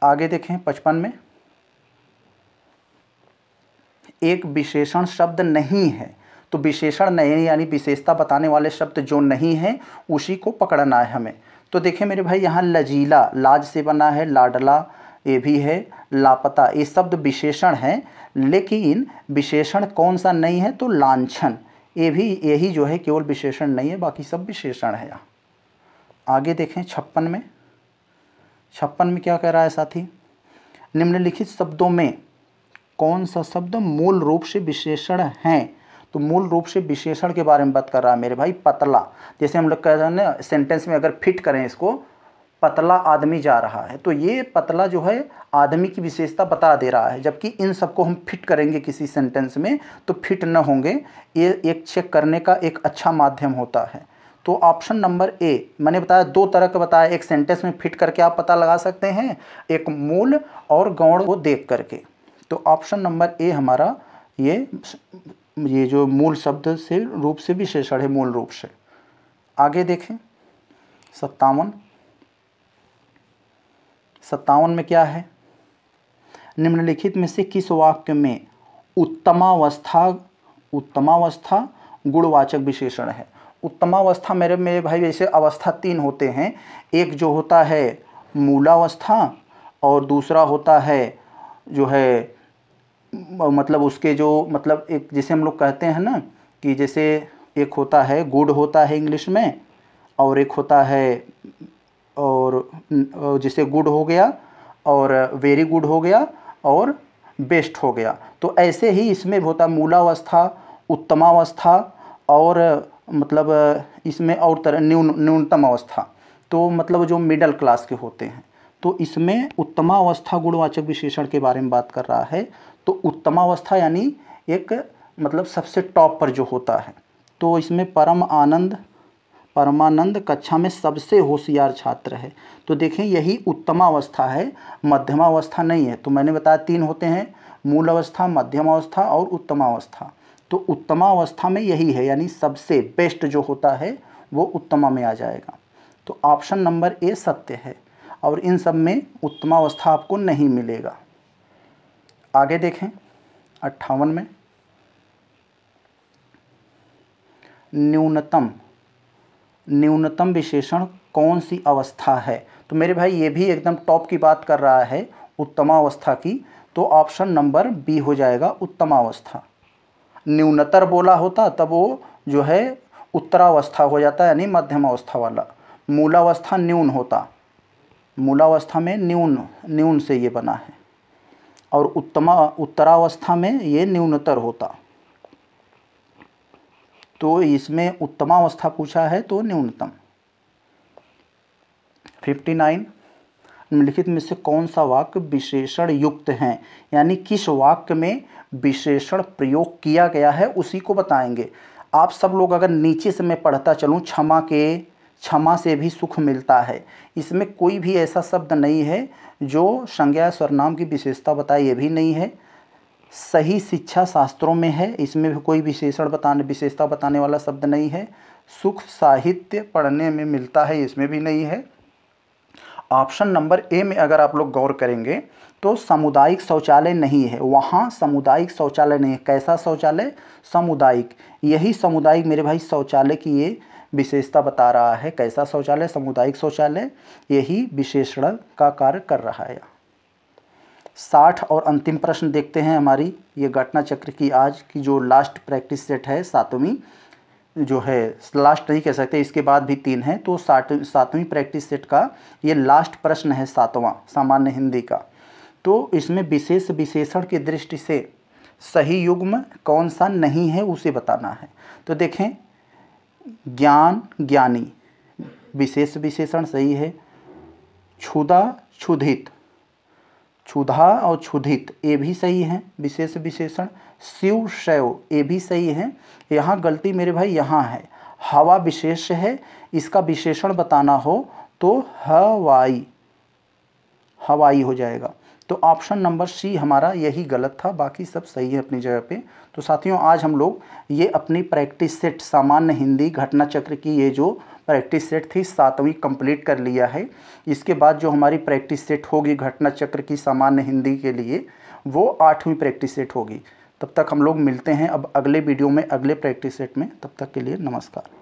आगे देखें पचपन में एक विशेषण शब्द नहीं है तो विशेषण नए यानी विशेषता बताने वाले शब्द जो नहीं हैं उसी को पकड़ना है हमें तो देखें मेरे भाई यहाँ लजीला लाज से बना है लाडला ये भी है लापता ये शब्द विशेषण हैं लेकिन विशेषण कौन सा नहीं है तो लाछन ये भी यही जो है केवल विशेषण नहीं है बाकी सब विशेषण है यहाँ आगे देखें छप्पन में छप्पन में क्या कह रहा है साथी निम्नलिखित शब्दों में कौन सा शब्द मूल रूप से विशेषण हैं तो मूल रूप से विशेषण के बारे में बात कर रहा है मेरे भाई पतला जैसे हम लोग कह रहे हैं ना सेंटेंस में अगर फिट करें इसको पतला आदमी जा रहा है तो ये पतला जो है आदमी की विशेषता बता दे रहा है जबकि इन सबको हम फिट करेंगे किसी सेंटेंस में तो फिट न होंगे ये एक चेक करने का एक अच्छा माध्यम होता है तो ऑप्शन नंबर ए मैंने बताया दो तरह का बताया एक सेंटेंस में फिट करके आप पता लगा सकते हैं एक मूल और गौण को देख करके तो ऑप्शन नंबर ए हमारा ये ये जो मूल शब्द से रूप से विशेषण है मूल रूप से आगे देखें सत्तावन सत्तावन में क्या है निम्नलिखित में से किस वाक्य में उत्तमावस्था उत्तमावस्था गुणवाचक विशेषण है उत्तमावस्था मेरे मेरे भाई जैसे अवस्था तीन होते हैं एक जो होता है मूलावस्था और दूसरा होता है जो है मतलब उसके जो मतलब एक जिसे हम लोग कहते हैं ना कि जैसे एक होता है गुड होता है इंग्लिश में और एक होता है और जैसे गुड हो गया और वेरी गुड हो गया और बेस्ट हो गया तो ऐसे ही इसमें होता है मूलावस्था उत्तमावस्था और मतलब इसमें और तरह न्यून न्यूनतम अवस्था तो मतलब जो मिडल क्लास के होते हैं तो इसमें उत्तमावस्था गुणवाचक विशेषण के बारे में बात कर रहा है तो उत्तमावस्था यानी एक मतलब सबसे टॉप पर जो होता है तो इसमें परम आनंद परमानंद कक्षा में सबसे होशियार छात्र है तो देखें यही उत्तमावस्था है मध्यमावस्था नहीं है तो मैंने बताया तीन होते हैं मूल अवस्था मध्यमावस्था और उत्तमावस्था तो उत्तमावस्था में यही है यानी सबसे बेस्ट जो होता है वो उत्तमा में आ जाएगा तो ऑप्शन नंबर ए सत्य है और इन सब में उत्तमावस्था आपको नहीं मिलेगा आगे देखें अट्ठावन में न्यूनतम न्यूनतम विशेषण कौन सी अवस्था है तो मेरे भाई ये भी एकदम टॉप की बात कर रहा है उत्तमावस्था की तो ऑप्शन नंबर बी हो जाएगा उत्तमावस्था न्यूनतर बोला होता तब वो जो है उत्तरावस्था हो जाता यानी मध्यम अवस्था वाला मूलावस्था न्यून होता मूलावस्था में न्यून न्यून से ये बना है और उत्तमा उत्तरावस्था में ये न्यूनतर होता तो इसमें उत्तमावस्था पूछा है तो न्यूनतम 59 निम्नलिखित में से कौन सा वाक्य विशेषण युक्त हैं यानी किस वाक्य में विशेषण प्रयोग किया गया है उसी को बताएंगे आप सब लोग अगर नीचे से मैं पढ़ता चलूँ क्षमा के क्षमा से भी सुख मिलता है इसमें कोई भी ऐसा शब्द नहीं है जो संज्ञा स्वरनाम की विशेषता बताए ये भी नहीं है सही शिक्षा शास्त्रों में है इसमें भी कोई विशेषण बताने विशेषता बताने वाला शब्द नहीं है सुख साहित्य पढ़ने में मिलता है इसमें भी नहीं है ऑप्शन नंबर ए में अगर आप लोग गौर करेंगे तो सामुदायिक शौचालय नहीं है वहाँ सामुदायिक शौचालय नहीं है कैसा शौचालय सामुदायिक यही सामुदायिक मेरे भाई शौचालय की ये विशेषता बता रहा है कैसा शौचालय सामुदायिक शौचालय यही विशेषण का कार्य कर रहा है साठ और अंतिम प्रश्न देखते हैं हमारी ये घटना चक्र की आज की जो लास्ट प्रैक्टिस सेट है सातवीं जो है लास्ट नहीं कह सकते इसके बाद भी तीन है तो साठ सातवीं प्रैक्टिस सेट का ये लास्ट प्रश्न है सातवां सामान्य हिंदी का तो इसमें विशेष विशेषण की दृष्टि से सही युग्म कौन सा नहीं है उसे बताना है तो देखें ज्ञान ज्ञानी विशेष विशेषण सही है क्षुदा क्षुधित क्षुधा और क्षुधित ये भी सही है विशेष विशेषण शिव शैव ये भी सही है यहाँ गलती मेरे भाई यहाँ है हवा विशेष है इसका विशेषण बताना हो तो हवाई हवाई हो जाएगा तो ऑप्शन नंबर सी हमारा यही गलत था बाकी सब सही है अपनी जगह पे तो साथियों आज हम लोग ये अपनी प्रैक्टिस सेट सामान्य हिंदी घटना चक्र की ये जो प्रैक्टिस सेट थी सातवीं कंप्लीट कर लिया है इसके बाद जो हमारी प्रैक्टिस सेट होगी घटना चक्र की सामान्य हिंदी के लिए वो आठवीं प्रैक्टिस सेट होगी तब तक हम लोग मिलते हैं अब अगले वीडियो में अगले प्रैक्टिस सेट में तब तक के लिए नमस्कार